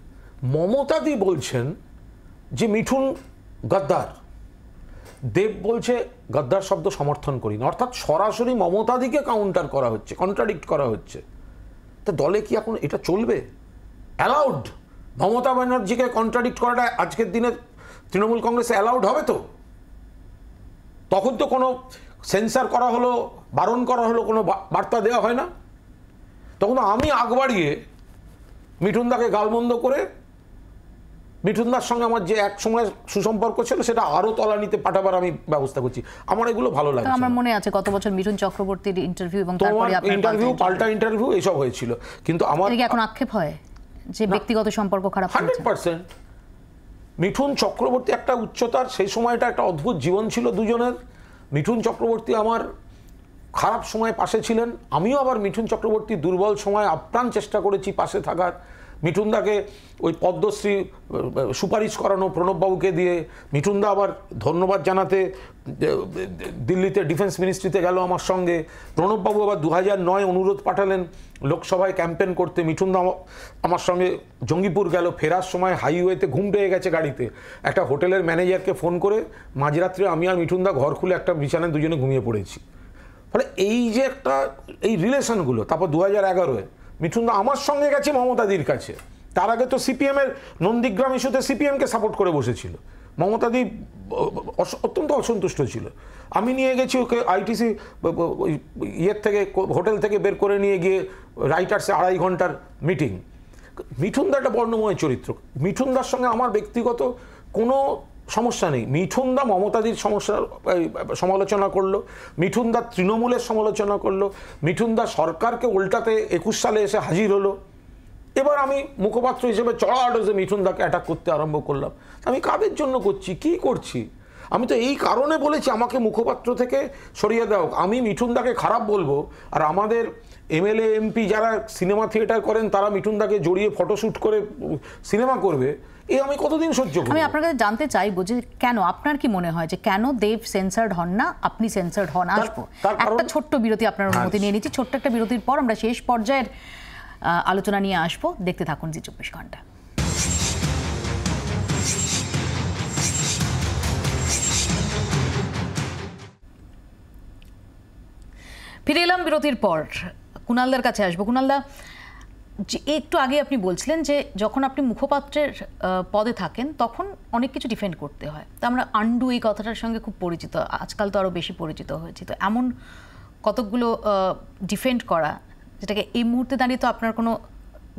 মমতাদি বলছেন যে মিঠুন গদ্দার দেব বলছে গদ্দার শব্দ সমর্থন করি না অর্থাৎ সরাসরি মমতাদিকে কাউন্টার করা হচ্ছে কন্ট্রাডিক্ট করা হচ্ছে তা দলে কি এখন এটা চলবে অ্যালাউড মমতা ব্যানার্জিকে কন্ট্রাডিক্ট করাটা আজকের দিনে তৃণমূল কংগ্রেসে অ্যালাউড হবে তো তখন তো কোনো সেন্সার করা হলো বারণ করা হলো কোনো বার্তা দেওয়া হয় না তখন আমি আগ বাড়িয়ে মিঠুনদাকে গালমন্দ করে মিঠুনদার সঙ্গে আমার যে এক সময় সুসম্পর্ক ছিল সেটা আরও তলানিতে পাঠাবার আমি ব্যবস্থা করছি আমার এগুলো ভালো লাগে আমার মনে আছে কত বছর মিঠুন চক্রবর্তীর ইন্টারভিউ এবং তোমার ইন্টারভিউ পাল্টা ইন্টারভিউ এসব হয়েছিল কিন্তু আমার এখন আক্ষেপ হয় যে ব্যক্তিগত সম্পর্ক খারাপ হান্ড্রেড পার্সেন্ট মিঠুন চক্রবর্তী একটা উচ্চতার সেই সময়টা একটা অদ্ভুত জীবন ছিল দুজনের মিঠুন চক্রবর্তী আমার খারাপ সময় পাশে ছিলেন আমিও আবার মিঠুন চক্রবর্তী দুর্বল সময় আপ্রাণ চেষ্টা করেছি পাশে থাকার মিঠুনদাকে ওই পদ্মশ্রী সুপারিশ করানো প্রণববাবুকে দিয়ে মিঠুনদা আবার ধন্যবাদ জানাতে দিল্লিতে ডিফেন্স মিনিস্ট্রিতে গেল আমার সঙ্গে প্রণববাবু আবার দু হাজার নয় অনুরোধ পাঠালেন লোকসভায় ক্যাম্পেন করতে মিঠুনদা আমার সঙ্গে জঙ্গিপুর গেল ফেরার সময় হাইওয়েতে ঘুম পেয়ে গেছে গাড়িতে একটা হোটেলের ম্যানেজারকে ফোন করে মাঝরাত্রে আমি আর মিঠুনদা ঘর খুলে একটা বিছানে দুজনে ঘুমিয়ে পড়েছি ফলে এই যে একটা এই রিলেশনগুলো তারপর দু হাজার এগারোয় মিঠুন আমার সঙ্গে গেছে মমতাদির কাছে তার আগে তো সিপিএমের নন্দীগ্রাম ইস্যুতে সিপিএমকে সাপোর্ট করে বসেছিল মমতাদি অত্যন্ত অসন্তুষ্ট ছিল আমি নিয়ে গেছি ওকে আইটিসি ইয়ের থেকে হোটেল থেকে বের করে নিয়ে গিয়ে রাইটার্সে আড়াই ঘন্টার মিটিং মিঠুনদা একটা বর্ণময় চরিত্র দার সঙ্গে আমার ব্যক্তিগত কোনো সমস্যা নেই মিঠুনদা মমতাদির সমস্যা সমালোচনা করলো মিঠুনদা তৃণমূলের সমালোচনা করলো মিঠুনদা সরকারকে উল্টাতে একুশ সালে এসে হাজির হলো এবার আমি মুখপাত্র হিসেবে চড়া ডোজে মিঠুনদাকে অ্যাটাক করতে আরম্ভ করলাম আমি কাদের জন্য করছি কি করছি আমি তো এই কারণে বলেছি আমাকে মুখপাত্র থেকে সরিয়ে দাও আমি মিঠুনদাকে খারাপ বলবো আর আমাদের এমএলএ এমপি যারা সিনেমা থিয়েটার করেন তারা মিঠুনদাকে জড়িয়ে ফটোশ্যুট করে সিনেমা করবে এ আমি কতদিন সহ্য করি আমি আপনার কাছে জানতে চাইবো যে কেন আপনার কি মনে হয় যে কেন দেব সেন্সার্ড হন না আপনি সেন্সার্ড হন আসবো একটা ছোট্ট বিরতি আপনার হ্যাঁ। অনুমতি নিয়ে নিচ্ছি ছোট্ট একটা বিরতির পর আমরা শেষ পর্যায়ের আলোচনা নিয়ে আসবো দেখতে থাকুন যে চব্বিশ ঘন্টা ফিরে এলাম বিরতির পর কুনালদার কাছে আসবো কুনালদা যে একটু আগে আপনি বলছিলেন যে যখন আপনি মুখপাত্রের পদে থাকেন তখন অনেক কিছু ডিফেন্ড করতে হয় তো আমরা আন্ডু এই কথাটার সঙ্গে খুব পরিচিত আজকাল তো আরও বেশি পরিচিত হয়েছে তো এমন কতকগুলো ডিফেন্ড করা যেটাকে এই মুহূর্তে দাঁড়িয়ে তো আপনার কোনো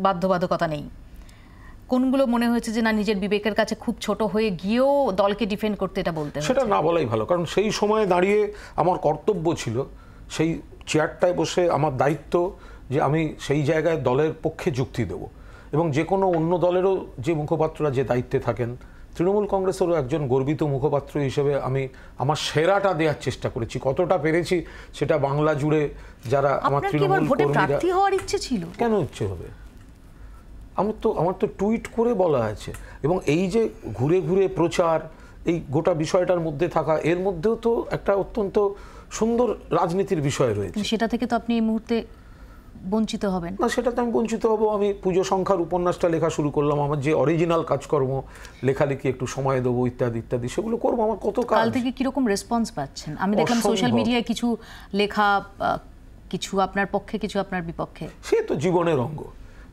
বাধ্যবাধকতা নেই কোনগুলো মনে হয়েছে যে না নিজের বিবেকের কাছে খুব ছোট হয়ে গিয়েও দলকে ডিফেন্ড করতে এটা বলতে সেটা না বলাই ভালো কারণ সেই সময়ে দাঁড়িয়ে আমার কর্তব্য ছিল সেই চেয়ারটায় বসে আমার দায়িত্ব যে আমি সেই জায়গায় দলের পক্ষে যুক্তি দেব এবং যে কোনো অন্য দলেরও যে মুখপাত্ররা যে দায়িত্বে থাকেন তৃণমূল কংগ্রেসেরও একজন গর্বিত মুখপাত্র হিসেবে আমি আমার সেরাটা দেওয়ার চেষ্টা করেছি কতটা পেরেছি সেটা বাংলা জুড়ে যারা আমার তৃণমূল ইচ্ছে ছিল কেন ইচ্ছে হবে আমার তো আমার তো টুইট করে বলা আছে এবং এই যে ঘুরে ঘুরে প্রচার এই গোটা বিষয়টার মধ্যে থাকা এর মধ্যেও তো একটা অত্যন্ত সুন্দর রাজনীতির বিষয় রয়েছে সেটা থেকে তো আপনি এই মুহূর্তে বঞ্চিত হবেন না সেটাতে আমি বঞ্চিত হব আমি পুজো সংখ্যার উপন্যাসটা লেখা শুরু করলাম আমার যে অরিজিনাল কাজকর্ম লেখালেখি একটু সময় দেবো ইত্যাদি ইত্যাদি সেগুলো করবো আমার কত কাল থেকে কীরকম রেসপন্স পাচ্ছেন আমি দেখলাম সোশ্যাল মিডিয়ায় কিছু লেখা কিছু আপনার পক্ষে কিছু আপনার বিপক্ষে সে তো জীবনের অঙ্গ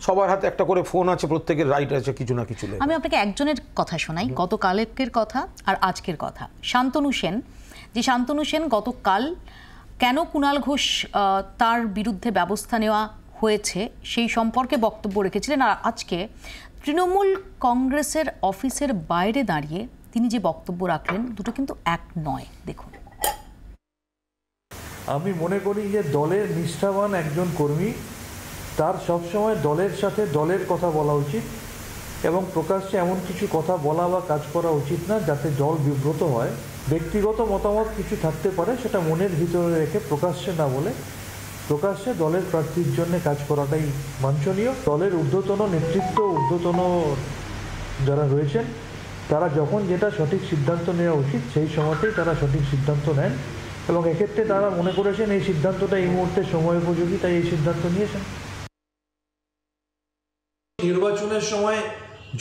সবার হাতে একটা করে ফোন আছে প্রত্যেকের রাইট আছে কিছু না কিছু আমি আপনাকে একজনের কথা শোনাই গতকালের কথা আর আজকের কথা শান্তনু সেন যে শান্তনু সেন গতকাল কেন কুণাল ঘোষ তার বিরুদ্ধে ব্যবস্থা নেওয়া হয়েছে সেই সম্পর্কে বক্তব্য রেখেছিলেন আর আজকে তৃণমূল কংগ্রেসের অফিসের বাইরে দাঁড়িয়ে তিনি যে বক্তব্য রাখলেন দুটো কিন্তু এক নয় দেখুন আমি মনে করি যে দলের নিষ্ঠাবান একজন কর্মী তার সবসময় দলের সাথে দলের কথা বলা উচিত এবং প্রকাশ্যে এমন কিছু কথা বলা বা কাজ করা উচিত না যাতে দল বিব্রত হয় ব্যক্তিগত মতামত কিছু থাকতে পারে সেটা মনের ভিতরে রেখে প্রকাশ্যে না বলে প্রকাশ্যে দলের প্রার্থীর জন্য কাজ করাটাই বাঞ্ছনীয় দলের ঊর্ধ্বতন নেতৃত্ব ঊর্ধ্বতন যারা রয়েছেন তারা যখন যেটা সঠিক সিদ্ধান্ত নেওয়া উচিত সেই সময়তেই তারা সঠিক সিদ্ধান্ত নেন এবং এক্ষেত্রে তারা মনে করেছেন এই সিদ্ধান্তটা এই মুহূর্তে সময় উপযোগী তাই এই সিদ্ধান্ত নিয়েছেন নির্বাচনের সময়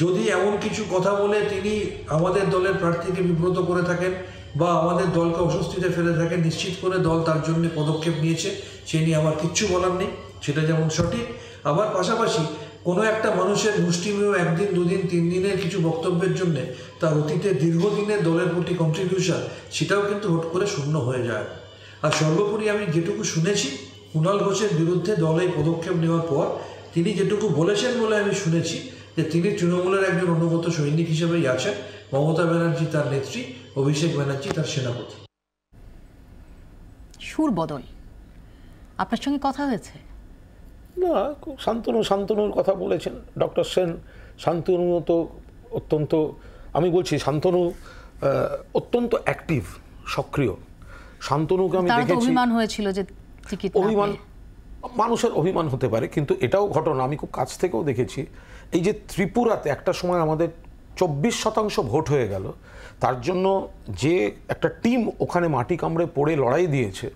যদি এমন কিছু কথা বলে তিনি আমাদের দলের প্রার্থীকে বিব্রত করে থাকেন বা আমাদের দলকে অস্বস্তিতে ফেলে থাকেন নিশ্চিত করে দল তার জন্য পদক্ষেপ নিয়েছে সে নিয়ে আমার কিচ্ছু বলার নেই সেটা যেমন সঠিক আবার পাশাপাশি কোনো একটা মানুষের মুষ্টিমেয় একদিন দুদিন তিন দিনের কিছু বক্তব্যের জন্য তার অতীতে দীর্ঘদিনের দলের প্রতি কন্ট্রিবিউশন সেটাও কিন্তু হট করে শূন্য হয়ে যায় আর সর্বোপরি আমি যেটুকু শুনেছি কুণাল ঘোষের বিরুদ্ধে দলে পদক্ষেপ নেওয়ার পর তিনি যেটুকু বলেছেন বলে আমি শুনেছি যে তিনি তৃণমূলের একজন অনুগত সৈনিক হিসেবেই আছেন মমতা ব্যানার্জি তার নেত্রী অভিষেক ব্যানার্জি তার সেনাপতি সুর বদল আপনার সঙ্গে কথা হয়েছে না শান্তনু শান্তনুর কথা বলেছেন ডক্টর সেন শান্তনু তো অত্যন্ত আমি বলছি শান্তনু অত্যন্ত অ্যাক্টিভ সক্রিয় শান্তনুকে আমি দেখেছি অভিমান হয়েছিল যে অভিমান মানুষের অভিমান হতে পারে কিন্তু এটাও ঘটনা আমি খুব কাছ থেকেও দেখেছি এই যে ত্রিপুরাতে একটা সময় আমাদের চব্বিশ শতাংশ ভোট হয়ে গেল তার জন্য যে একটা টিম ওখানে মাটি কামড়ে পড়ে লড়াই দিয়েছে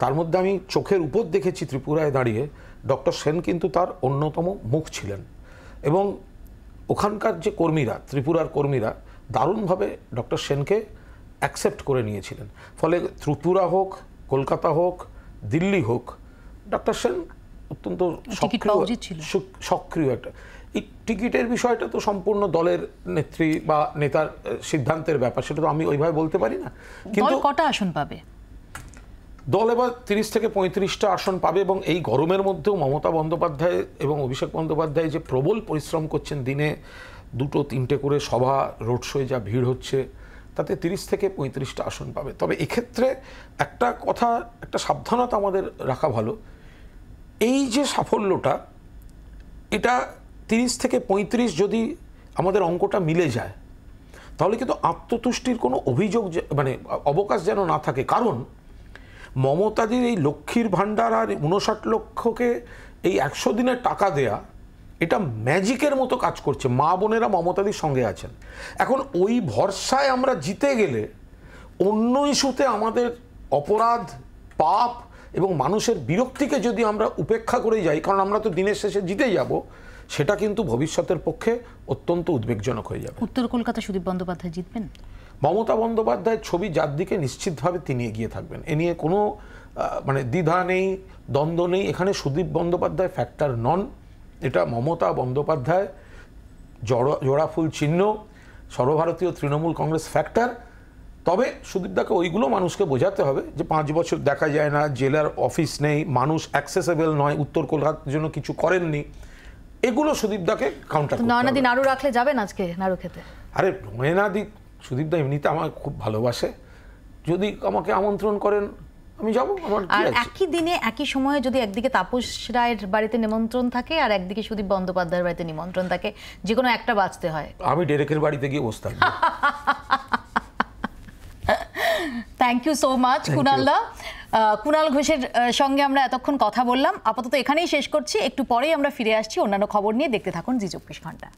তার মধ্যে আমি চোখের উপর দেখেছি ত্রিপুরায় দাঁড়িয়ে ডক্টর সেন কিন্তু তার অন্যতম মুখ ছিলেন এবং ওখানকার যে কর্মীরা ত্রিপুরার কর্মীরা দারুণভাবে ডক্টর সেনকে অ্যাকসেপ্ট করে নিয়েছিলেন ফলে ত্রিপুরা হোক কলকাতা হোক দিল্লি হোক ডাক্তার সেন অত্যন্ত সক্রিয় সক্রিয় একটা এই টিকিটের বিষয়টা তো সম্পূর্ণ দলের নেত্রী বা নেতার সিদ্ধান্তের ব্যাপার সেটা তো আমি ওইভাবে বলতে পারি না কিন্তু কটা আসন পাবে দল এবার তিরিশ থেকে পঁয়ত্রিশটা আসন পাবে এবং এই গরমের মধ্যেও মমতা বন্দ্যোপাধ্যায় এবং অভিষেক বন্দ্যোপাধ্যায় যে প্রবল পরিশ্রম করছেন দিনে দুটো তিনটে করে সভা রোড শোয়ে যা ভিড় হচ্ছে তাতে তিরিশ থেকে পঁয়ত্রিশটা আসন পাবে তবে এক্ষেত্রে একটা কথা একটা সাবধানতা আমাদের রাখা ভালো এই যে সাফল্যটা এটা তিরিশ থেকে পঁয়ত্রিশ যদি আমাদের অঙ্কটা মিলে যায় তাহলে কিন্তু আত্মতুষ্টির কোনো অভিযোগ মানে অবকাশ যেন না থাকে কারণ মমতাদির এই লক্ষ্মীর ভাণ্ডার আর উনষাট লক্ষকে এই একশো দিনের টাকা দেয়া এটা ম্যাজিকের মতো কাজ করছে মা বোনেরা মমতাদির সঙ্গে আছেন এখন ওই ভরসায় আমরা জিতে গেলে অন্য ইস্যুতে আমাদের অপরাধ পাপ এবং মানুষের বিরক্তিকে যদি আমরা উপেক্ষা করে যাই কারণ আমরা তো দিনের শেষে জিতে যাব সেটা কিন্তু ভবিষ্যতের পক্ষে অত্যন্ত উদ্বেগজনক হয়ে যাবে উত্তর কলকাতা সুদীপ বন্দ্যোপাধ্যায় জিতবেন মমতা বন্দ্যোপাধ্যায়ের ছবি যার দিকে নিশ্চিতভাবে তিনি এগিয়ে থাকবেন এ নিয়ে কোনো মানে দ্বিধা নেই দ্বন্দ্ব নেই এখানে সুদীপ বন্দ্যোপাধ্যায় ফ্যাক্টর নন এটা মমতা বন্দ্যোপাধ্যায় জড়া জোড়াফুল চিহ্ন সর্বভারতীয় তৃণমূল কংগ্রেস ফ্যাক্টর তবে সুদীপদাকে ওইগুলো মানুষকে বোঝাতে হবে যে পাঁচ বছর দেখা যায় না জেলার অফিস নেই মানুষ অ্যাক্সেসেবল নয় উত্তর কলকাতার জন্য কিছু করেননি এগুলো সুদীপদাকে কাউন্টার নয়নাদি নাড়ু রাখলে যাবেন আজকে নাড়ু খেতে আরে নয়নাদি সুদীপদা এমনিতে আমার খুব ভালোবাসে যদি আমাকে আমন্ত্রণ করেন আমি যাব আমার আর একই দিনে একই সময়ে যদি একদিকে তাপস রায়ের বাড়িতে নিমন্ত্রণ থাকে আর একদিকে সুদীপ বন্দ্যোপাধ্যায়ের বাড়িতে নিমন্ত্রণ থাকে যে কোনো একটা বাঁচতে হয় আমি ডেরেকের বাড়িতে গিয়ে বসতাম [LAUGHS] thank you so much da Kunal ঘোষের সঙ্গে আমরা এতক্ষণ কথা বললাম আপাতত এখানেই শেষ করছি একটু পরেই আমরা ফিরে আসছি অন্যান্য খবর নিয়ে দেখতে থাকুন জি চব্বিশ ঘন্টা